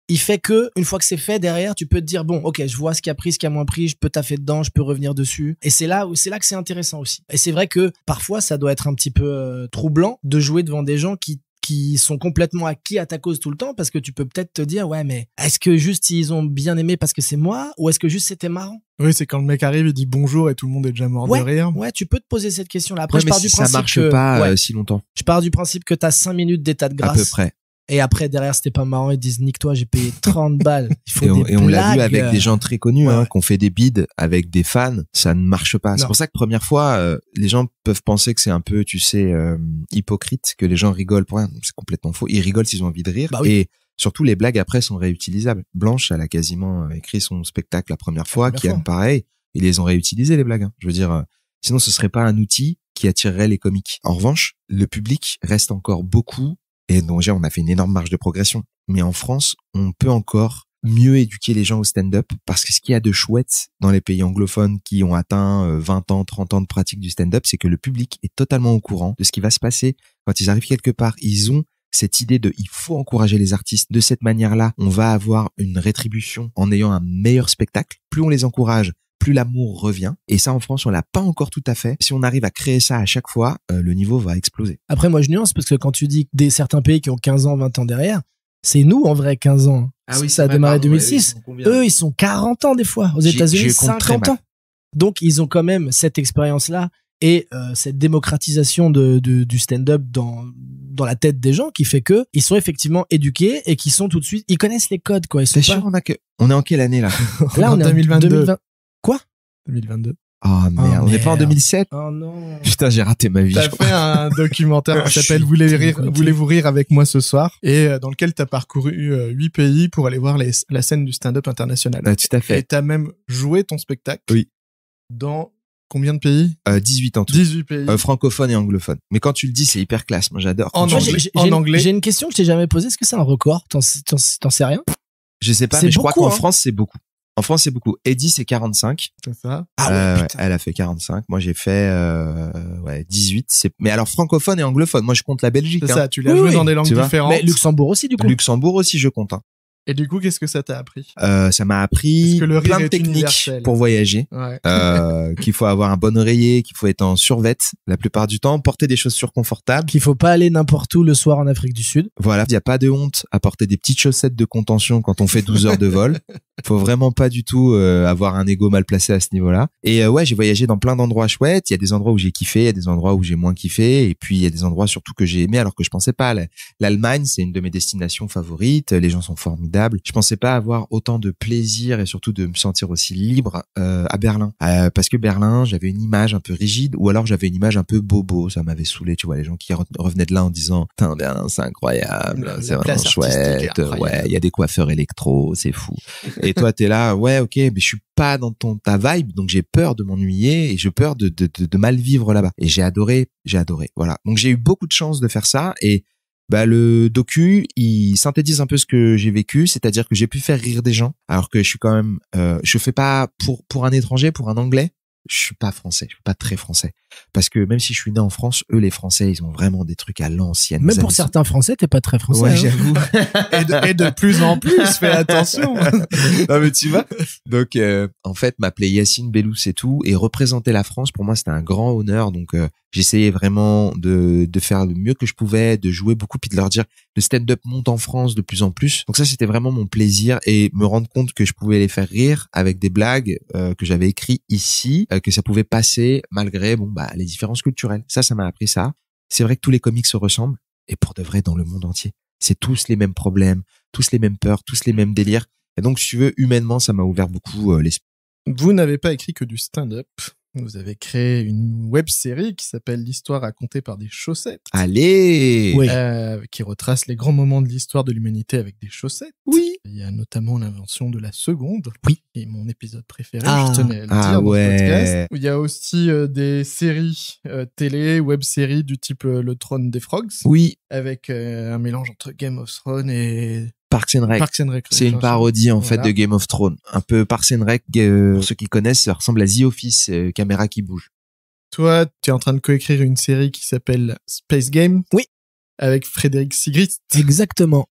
il fait que une fois que c'est fait derrière tu peux te dire bon ok je vois ce qui a pris ce qui a moins pris je peux taffer dedans je peux revenir dessus et c'est là où c'est là que c'est intéressant aussi et c'est vrai que parfois ça doit être un petit peu euh, troublant de jouer devant des gens qui qui sont complètement acquis à ta cause tout le temps parce que tu peux peut-être te dire ouais mais est-ce que juste ils ont bien aimé parce que c'est moi ou est-ce que juste c'était marrant oui c'est quand le mec arrive il dit bonjour et tout le monde est déjà mort de rire ouais tu peux te poser cette question là après je ça marche pas euh, si longtemps je pars du principe que t'as cinq minutes d'état de grâce à peu près et après, derrière, c'était pas marrant. Ils disent, nique-toi, j'ai payé 30 <laughs> balles. Il faut et on, et on l'a vu avec des gens très connus, hein, qu'on fait des bids avec des fans. Ça ne marche pas. C'est pour ça que première fois, euh, les gens peuvent penser que c'est un peu, tu sais, euh, hypocrite, que les gens rigolent pour rien. C'est complètement faux. Ils rigolent s'ils ont envie de rire. Bah et surtout, les blagues après sont réutilisables. Blanche, elle a quasiment euh, écrit son spectacle la première fois, qui aime pareil. Ils les ont réutilisés, les blagues. Hein. Je veux dire, sinon, ce serait pas un outil qui attirerait les comiques. En revanche, le public reste encore beaucoup et donc, on a fait une énorme marge de progression. Mais en France, on peut encore mieux éduquer les gens au stand-up parce que ce qu'il y a de chouette dans les pays anglophones qui ont atteint 20 euh, ans, 30 ans de pratique du stand-up, c'est que le public est totalement au courant de ce qui va se passer. Quand ils arrivent quelque part, ils ont cette idée de il faut encourager les artistes de cette manière-là, on va avoir une rétribution en ayant un meilleur spectacle. Plus on les encourage, plus l'amour revient. Et ça, en France, on l'a pas encore tout à fait. Si on arrive à créer ça à chaque fois, euh, le niveau va exploser. Après, moi, je nuance parce que quand tu dis des certains pays qui ont 15 ans, 20 ans derrière, c'est nous en vrai 15 ans. Ah ça a démarré en 2006. Eux, ils sont 40 ans des fois. Aux États-Unis, 50 ans. Donc, ils ont quand même cette expérience-là et euh, cette démocratisation de, du stand-up dans dans la tête des gens qui fait que ils sont effectivement éduqués et qui sont tout de suite ils connaissent les codes quoi C'est sûr on a que on est en quelle année là là <laughs> on est 2022 2020, 2022. Ah oh, merde, on n'est pas en 2007 Oh non Putain, j'ai raté ma vie. T'as fait un <laughs> documentaire qui s'appelle Voulez-vous rire, avec moi ce soir et euh, dans lequel t'as parcouru euh, huit pays pour aller voir les, la scène du stand-up international. Ah, tout à fait. Et t'as même joué ton spectacle oui. dans combien de pays 18 euh, en tout. 18 pays. francophone et anglophone. Mais quand tu le dis, c'est hyper classe. Moi, j'adore. En, anglais. en anglais. J'ai une question que je t'ai jamais posée. Est-ce que c'est un record T'en sais rien je sais pas, mais je crois qu'en hein. France, c'est beaucoup. En France, c'est beaucoup. Eddie, c'est 45. C'est ça. Ah ouais, euh, elle a fait 45. Moi, j'ai fait 18. Euh, c'est... Mais alors, francophone et anglophone. Moi, je compte la Belgique. C'est hein. ça, tu l'as joué dans des langues différentes. Mais Luxembourg aussi, du coup. Luxembourg aussi, je compte. Hein. Et du coup, qu'est-ce que ça t'a appris euh, Ça m'a appris plein de techniques pour voyager. <laughs> qu'il faut avoir un bon oreiller, qu'il faut être en survette la plupart du temps, porter des chaussures confortables. Qu'il faut pas aller n'importe où le soir en Afrique du Sud. Voilà, il n'y a pas de honte à porter des petites chaussettes de contention quand on fait 12 heures de vol. <laughs> Faut vraiment pas du tout euh, avoir un ego mal placé à ce niveau-là. Et euh, ouais, j'ai voyagé dans plein d'endroits chouettes. Il y a des endroits où j'ai kiffé, il y a des endroits où j'ai moins kiffé, et puis il y a des endroits surtout que j'ai aimé alors que je pensais pas. L'Allemagne, c'est une de mes destinations favorites. Les gens sont formidables. Je pensais pas avoir autant de plaisir et surtout de me sentir aussi libre euh, à Berlin, euh, parce que Berlin, j'avais une image un peu rigide, ou alors j'avais une image un peu bobo. Ça m'avait saoulé, tu vois, les gens qui revenaient de là en disant, Tain, Berlin, c'est incroyable, c'est vraiment chouette. Ouais, il y a des coiffeurs électro, c'est fou. <laughs> et toi t'es là ouais ok mais je suis pas dans ton ta vibe donc j'ai peur de m'ennuyer et j'ai peur de, de, mal vivre là-bas et j'ai adoré j'ai adoré voilà donc j'ai eu beaucoup de chance de faire ça et bah le docu il synthétise un peu ce que j'ai vécu c'est-à-dire que j'ai pu faire rire des gens alors que je suis quand même euh, je fais pas pour pour un étranger pour un anglais je suis pas français, je suis pas très français. Parce que même si je suis né en France, eux, les Français, ils ont vraiment des trucs à l'ancienne. Même pour certains Français, t'es pas très français. Ouais, hein. j'avoue. <laughs> et, de, plus en plus, fais attention. <laughs> non, mais tu vois. Donc, euh, en fait, m'appeler Yacine Bellous et tout, et représenter la France, pour moi, c'était un grand honneur. Donc, euh, j'essayais vraiment de, de faire le mieux que je pouvais, de jouer beaucoup, puis de leur dire, le stand-up monte en France de plus en plus. Donc ça, c'était vraiment mon plaisir et me rendre compte que je pouvais les faire rire avec des blagues euh, que j'avais écrites ici euh, que ça pouvait passer malgré bon bah les différences culturelles. Ça, ça m'a appris ça. C'est vrai que tous les comics se ressemblent et pour de vrai dans le monde entier. C'est tous les mêmes problèmes, tous les mêmes peurs, tous les mêmes délires. Et donc, si tu veux, humainement, ça m'a ouvert beaucoup euh, l'esprit. Vous n'avez pas écrit que du stand-up. Vous avez créé une web série qui s'appelle L'histoire racontée par des chaussettes. Allez euh, Qui retrace les grands moments de l'histoire de l'humanité avec des chaussettes. Oui il y a notamment l'invention de la seconde, oui. Et mon épisode préféré, ah, justement. le ah podcast. Il y a aussi euh, des séries euh, télé, web-séries du type euh, Le Trône des Frogs. Oui. Avec un mélange entre Game of Thrones et Parks and Rec. c'est une parodie en fait de Game of Thrones. Un peu Parks and Rec, pour ceux qui connaissent, ça ressemble à The Office, caméra qui bouge. Toi, tu es en train de coécrire une série qui s'appelle Space Game. Oui. Avec Frédéric Sigrist. Exactement.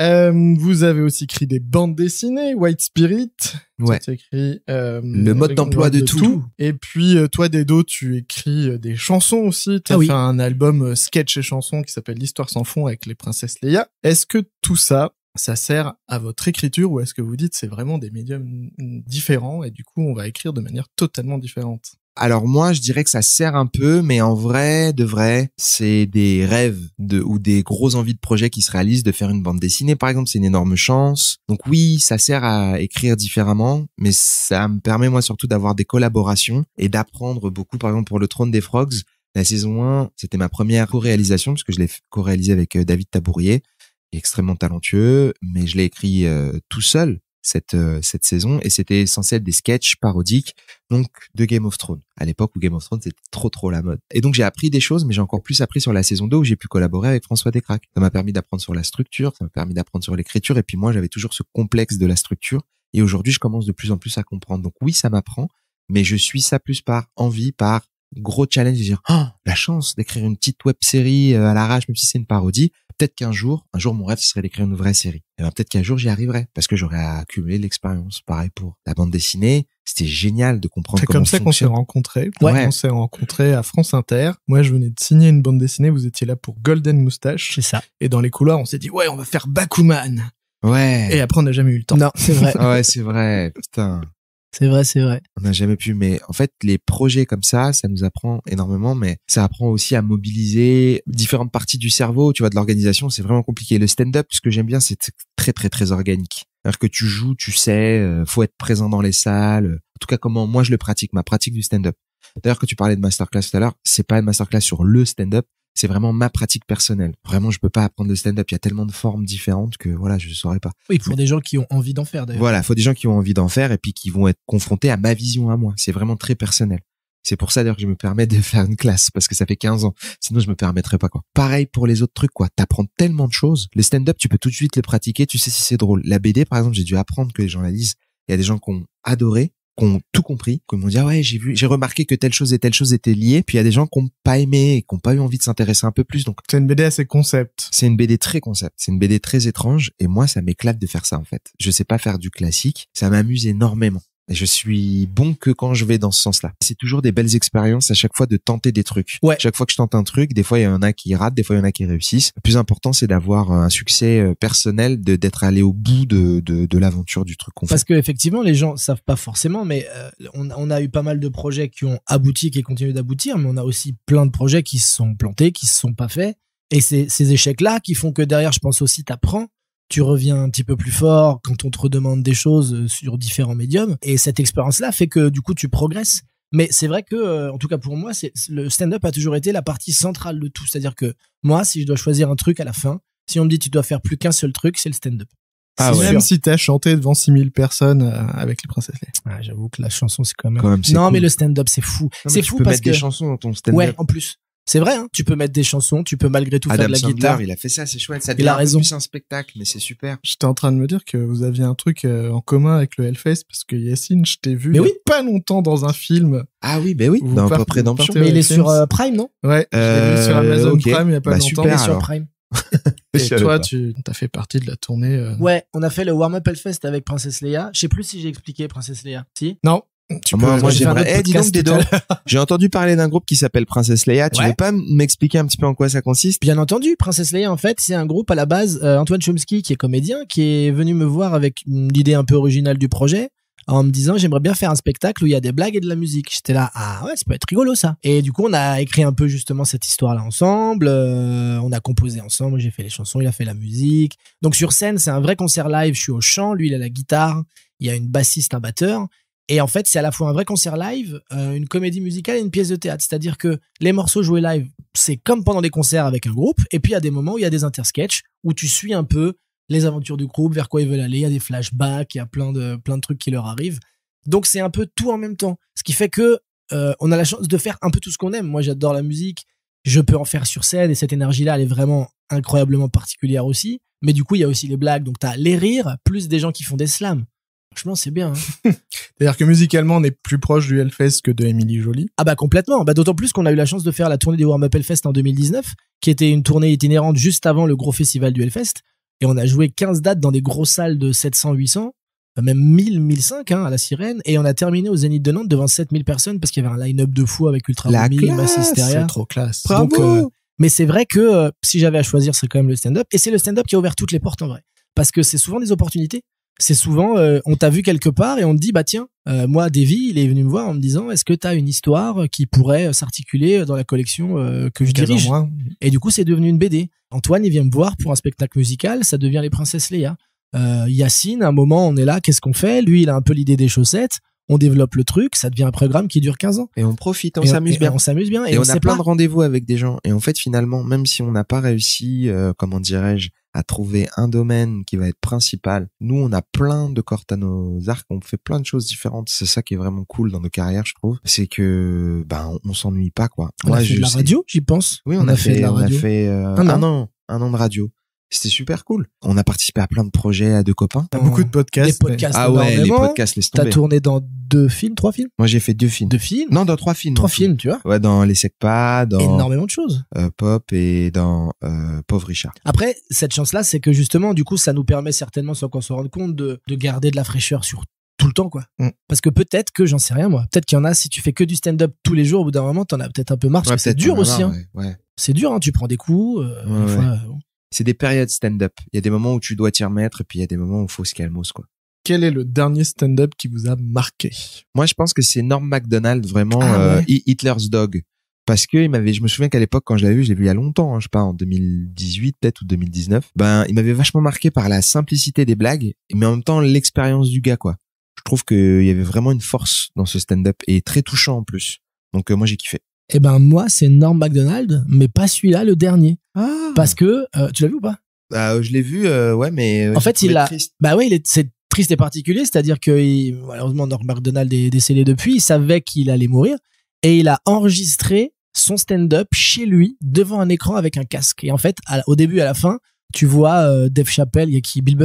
Euh, vous avez aussi écrit des bandes dessinées, White Spirit. Ouais. Écrit, euh, le mode d'emploi de, tout. Et puis euh, toi, Dedo, tu écris euh, des chansons aussi. Tu as ah fait un album sketch et chansons qui s'appelle L'histoire sans fond avec les princesses Leia. Est-ce que tout ça, ça sert à votre écriture ou est-ce que vous dites c'est vraiment des médiums différents et du coup on va écrire de manière totalement différente alors moi, je dirais que ça sert un peu, mais en vrai, de vrai, c'est des rêves ou des grosses envies de projets qui se réalisent de faire une bande dessinée, par exemple, c'est une énorme chance. Donc oui, ça sert à écrire différemment, mais ça me permet moi surtout d'avoir des collaborations et d'apprendre beaucoup, par exemple, pour le trône des frogs. La saison 1, c'était ma première co-réalisation, que je l'ai co réalisé avec euh, David Tabourier, extrêmement talentueux, mais je l'ai écrit euh, tout seul cette euh, cette saison et c'était essentiel des sketchs parodiques donc de Game of Thrones à l'époque où Game of Thrones c'était trop trop la mode et donc j'ai appris des choses mais j'ai encore plus appris sur la saison 2 où j'ai pu collaborer avec François Descraques ça m'a permis d'apprendre sur la structure ça m'a permis d'apprendre sur l'écriture et puis moi j'avais toujours ce complexe de la structure et aujourd'hui je commence de plus en plus à comprendre donc oui ça m'apprend mais je suis ça plus par envie par gros challenge de dire oh, la chance d'écrire une petite web série euh, à l'arrache même si c'est une parodie peut-être qu'un jour un jour mon rêve ce serait d'écrire une vraie série et eh ben, peut-être qu'un jour j'y arriverai parce que j'aurai accumulé l'expérience pareil pour la bande dessinée c'était génial de comprendre c'est comme ça qu'on s'est rencontrés on s'est rencontré à France Inter moi je venais de signer une bande dessinée vous étiez là pour Golden Moustache c'est ça et dans les couloirs on s'est dit ouais on va faire Bakuman Ouais. Et après, on n'a jamais eu le temps. Non, c'est vrai. <laughs> ouais, c'est vrai. Putain. C'est vrai, c'est vrai. On n'a jamais pu, mais en fait, les projets comme ça, ça nous apprend énormément, mais ça apprend aussi à mobiliser différentes parties du cerveau, tu vois, de l'organisation. C'est vraiment compliqué. Le stand-up, ce que j'aime bien, c'est très, très, très organique. Alors que tu joues, tu sais, euh, faut être présent dans les salles. En tout cas, comment moi je le pratique, ma pratique du stand-up. D'ailleurs, que tu parlais de masterclass tout à l'heure, c'est pas une masterclass sur le stand-up, c'est vraiment ma pratique personnelle. Vraiment, je peux pas apprendre le stand-up. Il y a tellement de formes différentes que voilà, je ne saurais pas. Oui, pour des gens qui ont envie d'en faire. Voilà, faut des gens qui ont envie d'en faire et puis qui vont être confrontés à ma vision à moi. C'est vraiment très personnel. C'est pour ça d'ailleurs que je me permets de <laughs> faire une classe parce que ça fait 15 ans. Sinon, je me permettrais pas quoi. Pareil pour les autres trucs quoi. T'apprends tellement de choses. Le stand-up, tu peux tout de suite le pratiquer. Tu sais si c'est drôle. La BD, par exemple, j'ai dû apprendre que les gens la lisent. Il y a des gens qui ont adoré qui tout compris, qui m'ont dit ah ouais j'ai vu, j'ai remarqué que telle chose et telle chose étaient liées. Puis il y a des gens qui n'ont pas aimé, et qui n'ont pas eu envie de s'intéresser un peu plus. Donc c'est une BD assez concept. C'est une BD très concept. C'est une BD très étrange. Et moi ça m'éclate de faire ça en fait. Je sais pas faire du classique. Ça m'amuse énormément je suis bon que quand je vais dans ce sens-là. C'est toujours des belles expériences à chaque fois de tenter des trucs. Ouais. Chaque fois que je tente un truc, des fois il y en a qui ratent, des fois il y en a qui réussissent. Le plus important, c'est d'avoir un succès euh, personnel, de d'être allé au bout de de, l'aventure du truc qu'on Parce que effectivement, les gens savent pas forcément, mais euh, on, a eu pas mal de projets qui ont abouti, qui continuent d'aboutir, mais on a aussi plein de projets qui se sont plantés, qui se sont pas faits. Et c'est ces échecs-là qui font que derrière, je pense aussi, t'apprends tu reviens un petit peu plus fort quand on te redemande des choses euh, sur différents médiums. Et cette expérience-là fait que du coup, tu progresses. Mais c'est vrai que, euh, en tout cas pour moi, c'est, le stand-up a toujours été la partie centrale de tout. C'est-à-dire que moi, si je dois choisir un truc à la fin, si on me dit tu dois faire plus qu'un seul truc, c'est le stand-up. Ah Même si t'as chanté devant 6000 personnes euh, avec les princesses ah, J'avoue que la chanson, c'est quand même... non, mais le stand-up, c'est fou. c'est fou parce que mettre des chansons dans ton stand-up. Ouais, en plus. C'est vrai, hein, tu peux mettre des chansons, tu peux malgré tout faire de la guitare. Il a fait ça, c'est chouette. Ça il a raison. C'est un spectacle, mais c'est super. J'étais en train de me dire que vous aviez un truc euh, en commun avec le Hellfest parce que Yacine, je t'ai vu mais oui. pas longtemps dans un film. Ah oui, mais ben oui, non pas Mais il est sur euh, Prime, non Ouais, sur euh, Amazon Prime il y a pas bah, longtemps. sur Prime. <laughs> Et toi, tu as fait partie de la tournée. Ouais, on a fait le warm-up Hellfest avec Princesse Leia. Je sais plus si j'ai expliqué Princesse Leia. Si Non. Tu ah, moi, moi <laughs> J'ai entendu parler d'un groupe qui s'appelle Princesse Leia. Tu veux pas m'expliquer un petit peu en quoi ça consiste Bien entendu, Princesse Leia, en fait, c'est un groupe à la base. Euh, Antoine Chomsky, qui est comédien, qui est venu me voir avec hum, l'idée un peu originale du projet en me disant j'aimerais bien faire un spectacle où il y a des blagues et de la musique. J'étais là ah ouais ça peut être rigolo ça. Et du coup on a écrit un peu justement cette histoire là ensemble, euh, on a composé ensemble, j'ai fait les chansons, il a fait la musique. Donc sur scène c'est un vrai concert live, je suis au chant, lui il a la guitare, il y a une bassiste, un batteur et en fait, c'est à la fois un vrai concert live, euh, une comédie musicale et une pièce de théâtre. C'est-à-dire que les morceaux joués live, c'est comme pendant des concerts avec un groupe. Et puis, il y a des moments où il y a des intersketchs, où tu suis un peu les aventures du groupe, vers quoi ils veulent aller. Il y a des flashbacks, il y a plein de, plein de trucs qui leur arrivent. Donc, c'est un peu tout en même temps. Ce qui fait que euh, on a la chance de faire un peu tout ce qu'on aime. Moi, j'adore la musique. Je peux en faire sur scène et cette énergie-là, elle est vraiment incroyablement particulière aussi. Mais du coup, il y a aussi les blagues. Donc, tu as les rires, plus des gens qui font des slams Franchement, c'est bien. Hein. <laughs> C'est-à-dire que musicalement, on est plus proche du Hellfest que de Emily Jolie. Ah bah complètement. Bah d'autant plus qu'on a eu la chance de faire la tournée des Warm Up Hellfest en 2019, qui était une tournée itinérante juste avant le gros festival du Hellfest. Et on a joué 15 dates dans des grosses salles de 700, 800, euh, même 1000, 1005 hein, à la sirène. Et on a terminé au Zénith de Nantes devant 7000 personnes parce qu'il y avait un line-up de fou avec Ultra Mommy, C'est trop classe. Euh, mais c'est vrai que euh, si j'avais à choisir, c'est quand même le stand-up. Et c'est le stand-up qui a ouvert toutes les portes en vrai. Parce que c'est souvent des opportunités c'est souvent euh, on t'a vu quelque part et on te dit bah tiens euh, moi Davy il est venu me voir en me disant est-ce que t'as une histoire qui pourrait euh, s'articuler dans la collection que je dirige et du coup c'est devenu une BD Antoine il vient me voir pour un spectacle musical ça devient les princesses Léa. Yacine à un moment on est là qu'est-ce qu'on fait lui il a un peu l'idée des chaussettes on développe le truc, ça devient un programme qui dure 15 ans. Et on profite, on s'amuse bien. On s'amuse bien. Et, on, a plein de rendez-vous avec des gens. Et en fait, finalement, même si on n'a pas réussi, comment dirais-je, à trouver un domaine qui va être principal. Nous, on a plein de cordes à nos arcs, on fait plein de choses différentes. C'est ça qui est vraiment cool dans nos carrières, je trouve. C'est que ben on, s'ennuie pas quoi. On Moi, a fait de la radio, j'y pense. Oui, on, a, fait, de la radio. on a fait euh, un an, un an de radio. C'était super cool. On a participé à plein de projets, à deux copains. t'as beaucoup de podcasts. Les podcasts, ah ouais, les podcasts, T'as tourné dans deux films, trois films Moi, j'ai fait deux films. Deux films Non, dans trois films. Trois films, tu vois Ouais, dans Les Secpas, dans. Énormément de choses. Euh, Pop et dans euh, Pauvre Richard. Après, cette chance-là, c'est que justement, du coup, ça nous permet certainement, sans qu'on se rende compte, de, de garder de la fraîcheur sur tout le temps quoi. Mm. Parce que peut-être que j'en sais rien moi. Peut-être qu'il y en a si tu fais que du stand-up tous les jours au bout d'un moment t'en as peut-être un peu marre c'est dur aussi. Hein. Ouais, C'est dur hein, tu prends des coups. Euh, c'est des périodes stand-up. Il y a des moments où tu dois t'y remettre, et puis il y a des moments où faut se calmer, quoi. Quel est le dernier stand-up qui vous a marqué Moi, je pense que c'est Norm Macdonald, vraiment ah euh, Hitler's Dog, parce que il m'avait. Je me souviens qu'à l'époque, quand je l'avais vu, je l'ai vu il y a longtemps, hein, je sais pas, en 2018 peut-être ou 2019. Ben, il m'avait vachement marqué par la simplicité des blagues, mais en même temps l'expérience du gars, quoi. Je trouve qu'il y avait vraiment une force dans ce stand-up et très touchant en plus. Donc euh, moi, j'ai kiffé. Eh ben moi, c'est Norm Macdonald, mais pas celui-là, le dernier. Ah. Parce que euh, tu l'as vu ou pas bah, euh, Je l'ai vu, euh, ouais, mais en fait, il a. Bah ouais, C'est triste et particulier, c'est-à-dire que malheureusement Norm Macdonald est décédé depuis. Il savait qu'il allait mourir et il a enregistré son stand-up chez lui devant un écran avec un casque. Et en fait, au début, à la fin, tu vois Dave Chappelle, il y qui Bill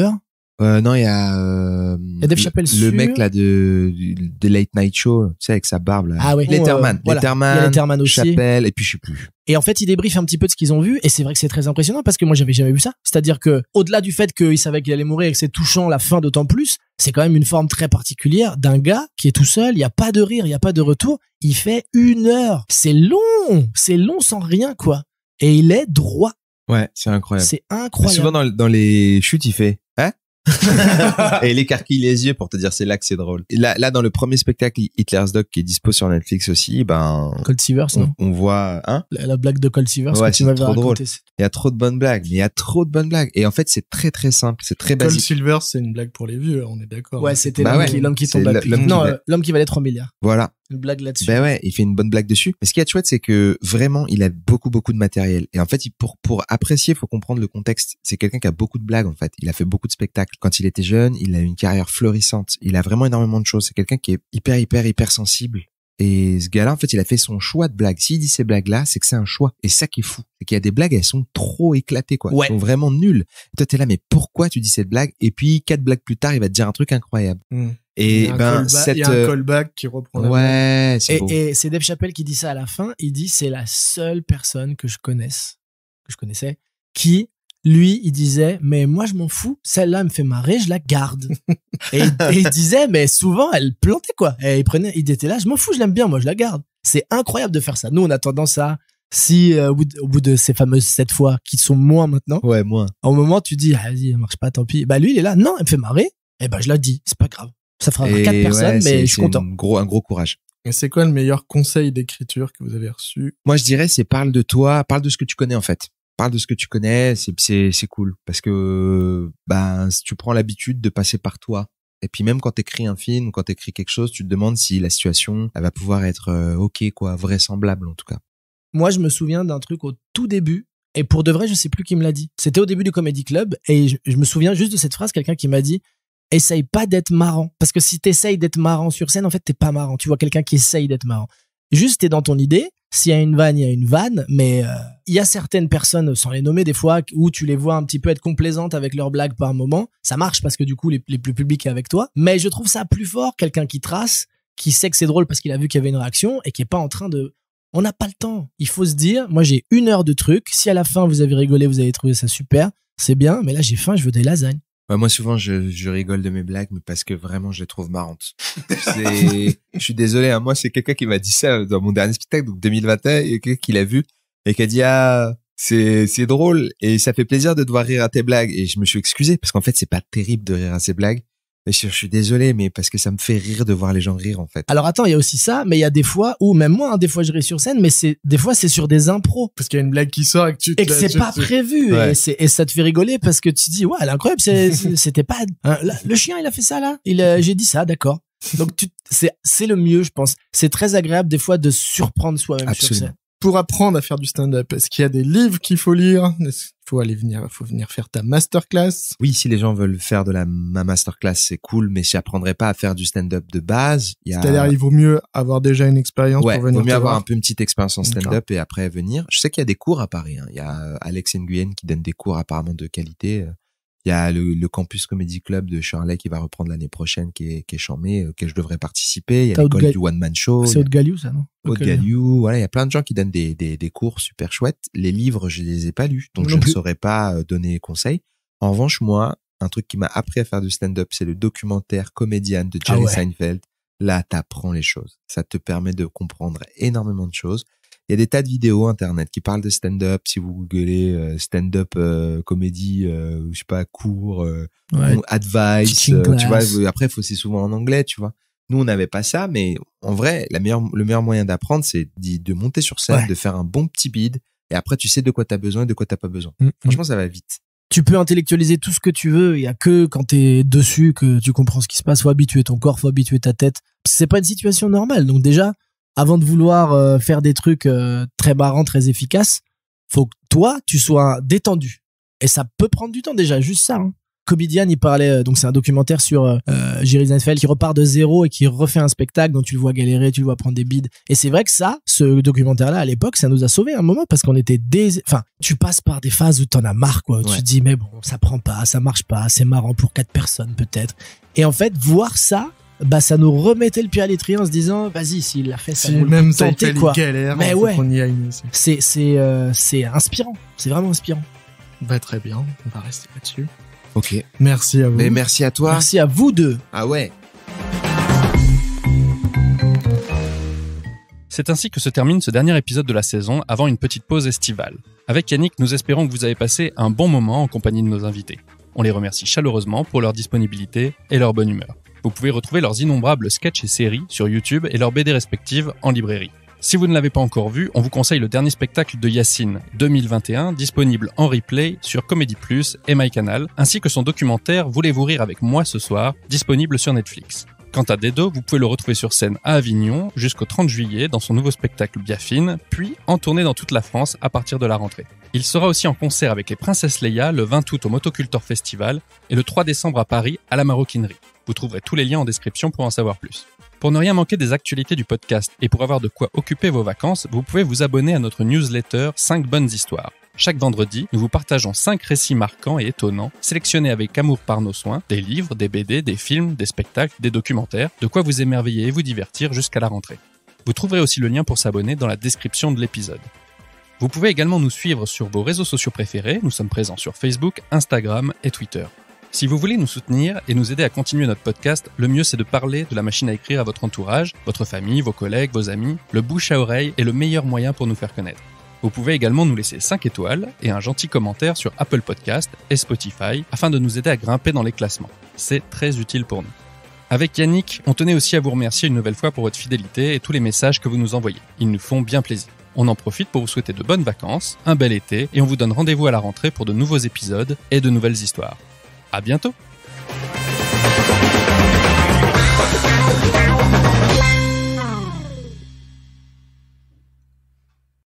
euh, non, il y a. Euh, le, mec là de, de, Late Night Show, tu sais, avec sa barbe là. Ah oui. Letterman. Letterman. aussi. et puis je sais plus. Et en fait, ils débriefent un petit peu de ce qu'ils ont vu, et c'est vrai que c'est très impressionnant parce que moi, j'avais jamais vu ça. C'est-à-dire que, au-delà du fait qu'il savait qu'il allait mourir et que c'est touchant la fin d'autant plus, c'est quand même une forme très particulière d'un gars qui est tout seul, il n'y a pas de rire, il n'y a pas de retour. Il fait une heure. C'est long, c'est long sans rien, quoi. Et il est droit. Ouais, c'est incroyable. C'est incroyable. Souvent dans, dans les chutes, il fait <laughs> et il écarquille les yeux pour te dire c'est là que c'est drôle. là, là, dans le premier spectacle Hitler's Dog qui est dispo sur Netflix aussi, ben. Cold on, on voit, hein la, blague de Cold Silver ouais, trop Il y a trop de bonnes blagues, il y a trop de bonnes blagues. Et en fait, c'est très très simple, c'est très basique. Cold Silver, c'est une blague pour les vieux, on est d'accord. Ouais, c'était bah l'homme qui, tombe à euh, l'homme qui valait 3 milliards. Voilà une blague là-dessus. Ben ouais, il fait une bonne blague dessus. Mais ce qui est chouette, c'est que vraiment, il a beaucoup, beaucoup de matériel. Et en fait, pour, pour apprécier, faut comprendre le contexte. C'est quelqu'un qui a beaucoup de blagues, en fait. Il a fait beaucoup de spectacles. Quand il était jeune, il a une carrière florissante. Il a vraiment énormément de choses. C'est quelqu'un qui est hyper, hyper, hyper sensible. Et ce gars-là, en fait, il a fait son choix de blagues. S'il dit ces blagues-là, c'est que c'est un choix. Et ça qui est fou. C'est qu'il y a des blagues, elles sont trop éclatées, quoi. Ouais. Elles sont vraiment nulles. Et toi, t'es là, mais pourquoi tu dis cette blague? Et puis, quatre blagues plus tard, il va te dire un truc incroyable. Hmm. Et ben, cette... un euh, callback qui reprend. Ouais, Et, c'est Dave Chappelle qui dit ça à la fin. Il dit c'est la seule personne que je connaisse, que je connaissais, qui lui, il disait, mais moi, je m'en fous. Celle-là me fait marrer, je la garde. <laughs> et, il disait, mais souvent, elle plantait, quoi. Et il prenait, il était là, je m'en fous, je l'aime bien, moi, je la garde. C'est incroyable de faire ça. Nous, on a tendance à, si, euh, au, bout de, ces fameuses sept fois, qui sont moins maintenant. Ouais, moins. Au moment, tu dis, ah, vas-y, marche pas, tant pis. Bah, lui, il est là, non, elle me fait marrer. Et eh ben, je la dis, c'est pas grave. Ça fera et quatre personnes, mais je suis content. Un gros, un gros courage. Et c'est quoi le meilleur conseil d'écriture que vous avez reçu Moi, je dirais, c'est parle de toi, parle de ce que tu connais en fait. Parle de ce que tu connais, c'est cool parce que ben tu prends l'habitude de passer par toi. Et puis même quand tu écris un film, quand tu écris quelque chose, tu te demandes si la situation elle va pouvoir être euh, ok quoi, vraisemblable en tout cas. Moi, je me souviens d'un truc au tout début. Et pour de vrai, je sais plus qui me l'a dit. C'était au début du Comedy Club et je me souviens juste de cette phrase, quelqu'un qui m'a dit essaye pas d'être marrant. Parce que si t'essayes d'être marrant sur scène, en fait, t'es pas marrant. Tu vois quelqu'un qui essaye d'être marrant. Juste, t'es dans ton idée. S'il y a une vanne, il y a une vanne. Mais euh, il y a certaines personnes, sans les nommer des fois, où tu les vois un petit peu être complaisantes avec leurs blagues par moment. Ça marche parce que du coup, les, plus publics sont avec toi. Mais je trouve ça plus fort, quelqu'un qui trace, qui sait que c'est drôle parce qu'il a vu qu'il y avait une réaction et qui est pas en train de... On n'a pas le temps. Il faut se dire, moi j'ai une heure de truc. Si à la fin vous avez rigolé, vous avez trouvé ça super, c'est bien. Mais là j'ai faim, je veux des lasagnes. Bah, moi, souvent, je, je, rigole de mes blagues, mais parce que vraiment, je les trouve marrantes. <laughs> je suis désolé, hein. moi, c'est quelqu'un qui m'a dit ça dans mon dernier spectacle, donc 2021, et quelqu'un qui l'a vu et qui a dit, ah, c'est, c'est drôle et ça fait plaisir de devoir rire à tes blagues. Et je me suis excusé parce qu'en fait, c'est pas terrible de rire à ces blagues. Je, je, suis désolé, mais parce que ça me fait rire de voir les gens rire en fait. Alors attends, il y a aussi ça, mais il y a des fois où même moi, hein, des fois je ris sur scène, mais c'est des fois c'est sur des impros. Parce qu'il y a une blague qui sort et que tu et que c'est pas prévu et, ça te fait rigoler parce que tu dis ouais, elle <laughs> c'était pas hein, le chien il a fait ça là, il euh, j'ai dit ça, d'accord. Donc c'est c'est le mieux, je pense. C'est très agréable des fois de surprendre soi-même sur scène pour apprendre à faire du stand-up Est-ce qu'il y a des livres qu'il faut lire Il faut aller venir, faut venir faire ta masterclass. Oui, si les gens veulent faire de la ma masterclass, c'est cool, mais je n'apprendrai pas à faire du stand-up de base. C'est-à-dire, il vaut mieux avoir déjà une expérience pour venir. Il vaut mieux avoir un peu une petite expérience en stand-up et après venir. Je sais qu'il y a des cours à Paris. Hein. Il y a euh, Alex Nguyen qui donne des cours apparemment de qualité. Euh, il y a le, Campus Comedy Club de Charlet qui va reprendre l'année prochaine, qui est, qui est charmé, auquel je devrais participer. Il y a l'école du One Man Show. C'est Haute Galiou, ça, non Haute Voilà, il y a plein de gens qui donnent des, des, des, cours super chouettes. Les livres, je les ai pas lus, donc je ne saurais pas euh, donner conseils En revanche, moi, un truc qui m'a appris à faire du stand-up, c'est le documentaire Comédian de ah Jerry Seinfeld. Là, t'apprends les choses. Ça te permet de comprendre énormément de choses. Il y a des tas de vidéos internet qui parlent de stand-up. Si vous googlez euh, stand-up euh, comédie, euh, je sais pas, cours, advice, tu vois. Après, faut c'est souvent en anglais, tu vois. Nous, on n'avait pas ça, mais en vrai, la meilleure, le meilleur moyen d'apprendre, c'est de monter sur scène, de faire un bon petit bid et après, tu sais de quoi tu as besoin et de quoi t'as pas besoin. Mm, mm. Franchement, ça va vite. Tu peux intellectualiser tout ce que tu veux. Il y a que quand tu es dessus que tu comprends ce qui se passe. Faut habituer ton corps, faut habituer ta tête. C'est pas une situation normale. Donc déjà, avant de vouloir euh, faire des trucs euh, très marrants, très efficaces, faut que toi, tu sois détendu. Et ça peut prendre du temps déjà, juste ça. Hein. Comedian, il parlait, euh, donc c'est un documentaire sur Jerry Seinfeld qui repart de zéro et qui refait un spectacle dont tu le vois galérer, tu le vois prendre des bides. Et c'est vrai que ça, ce documentaire-là, à l'époque, ça nous a sauvé un moment parce qu'on était des, enfin, tu passes par des phases où t'en as marre, quoi. Tu te dis, mais bon, ça prend pas, ça marche pas, c'est marrant pour quatre personnes peut-être. Et en fait, voir ça, bah ça nous remettait le pied à l'étrier en se disant vas-y s'il l'a fait ça nous même tenter quoi c'est c'est euh, c'est inspirant c'est vraiment inspirant bah très bien on va rester là-dessus ok merci à vous mais merci à toi merci à vous deux ah ouais C'est ainsi que se termine ce dernier épisode de la saison avant une petite pause estivale. Avec Yannick, nous espérons que vous avez passé un bon moment en compagnie de nos invités. On les remercie chaleureusement pour leur disponibilité et leur bonne humeur. Vous pouvez retrouver leurs innombrables sketchs et séries sur YouTube et leurs BD respectives en librairie. Si vous ne l'avez pas encore vu, on vous conseille le dernier spectacle de Yacine, 2021, disponible en replay sur Comédie Plus et MyCanal, ainsi que son documentaire Voulez-vous rire avec moi ce soir, disponible sur Netflix. Quant à Dedo, vous pouvez le retrouver sur scène à Avignon jusqu'au 30 juillet dans son nouveau spectacle Biafine, puis en tournée dans toute la France à partir de la rentrée. Il sera aussi en concert avec les Princesses Leia le 20 août au Motocultor Festival et le 3 décembre à Paris à la Maroquinerie. Vous trouverez tous les liens en description pour en savoir plus. Pour ne rien manquer des actualités du podcast et pour avoir de quoi occuper vos vacances, vous pouvez vous abonner à notre newsletter 5 bonnes histoires. Chaque vendredi, nous vous partageons 5 récits marquants et étonnants, sélectionnés avec amour par nos soins, des livres, des BD, des films, des spectacles, des documentaires, de quoi vous émerveiller et vous divertir jusqu'à la rentrée. Vous trouverez aussi le lien pour s'abonner dans la description de l'épisode. Vous pouvez également nous suivre sur vos réseaux sociaux préférés, nous sommes présents sur Facebook, Instagram et Twitter. Si vous voulez nous soutenir et nous aider à continuer notre podcast, le mieux c'est de parler de la machine à écrire à votre entourage, votre famille, vos collègues, vos amis. Le bouche à oreille est le meilleur moyen pour nous faire connaître. Vous pouvez également nous laisser 5 étoiles et un gentil commentaire sur Apple Podcast et Spotify afin de nous aider à grimper dans les classements. C'est très utile pour nous. Avec Yannick, on tenait aussi à vous remercier une nouvelle fois pour votre fidélité et tous les messages que vous nous envoyez. Ils nous font bien plaisir. On en profite pour vous souhaiter de bonnes vacances, un bel été, et on vous donne rendez-vous à la rentrée pour de nouveaux épisodes et de nouvelles histoires. À bientôt!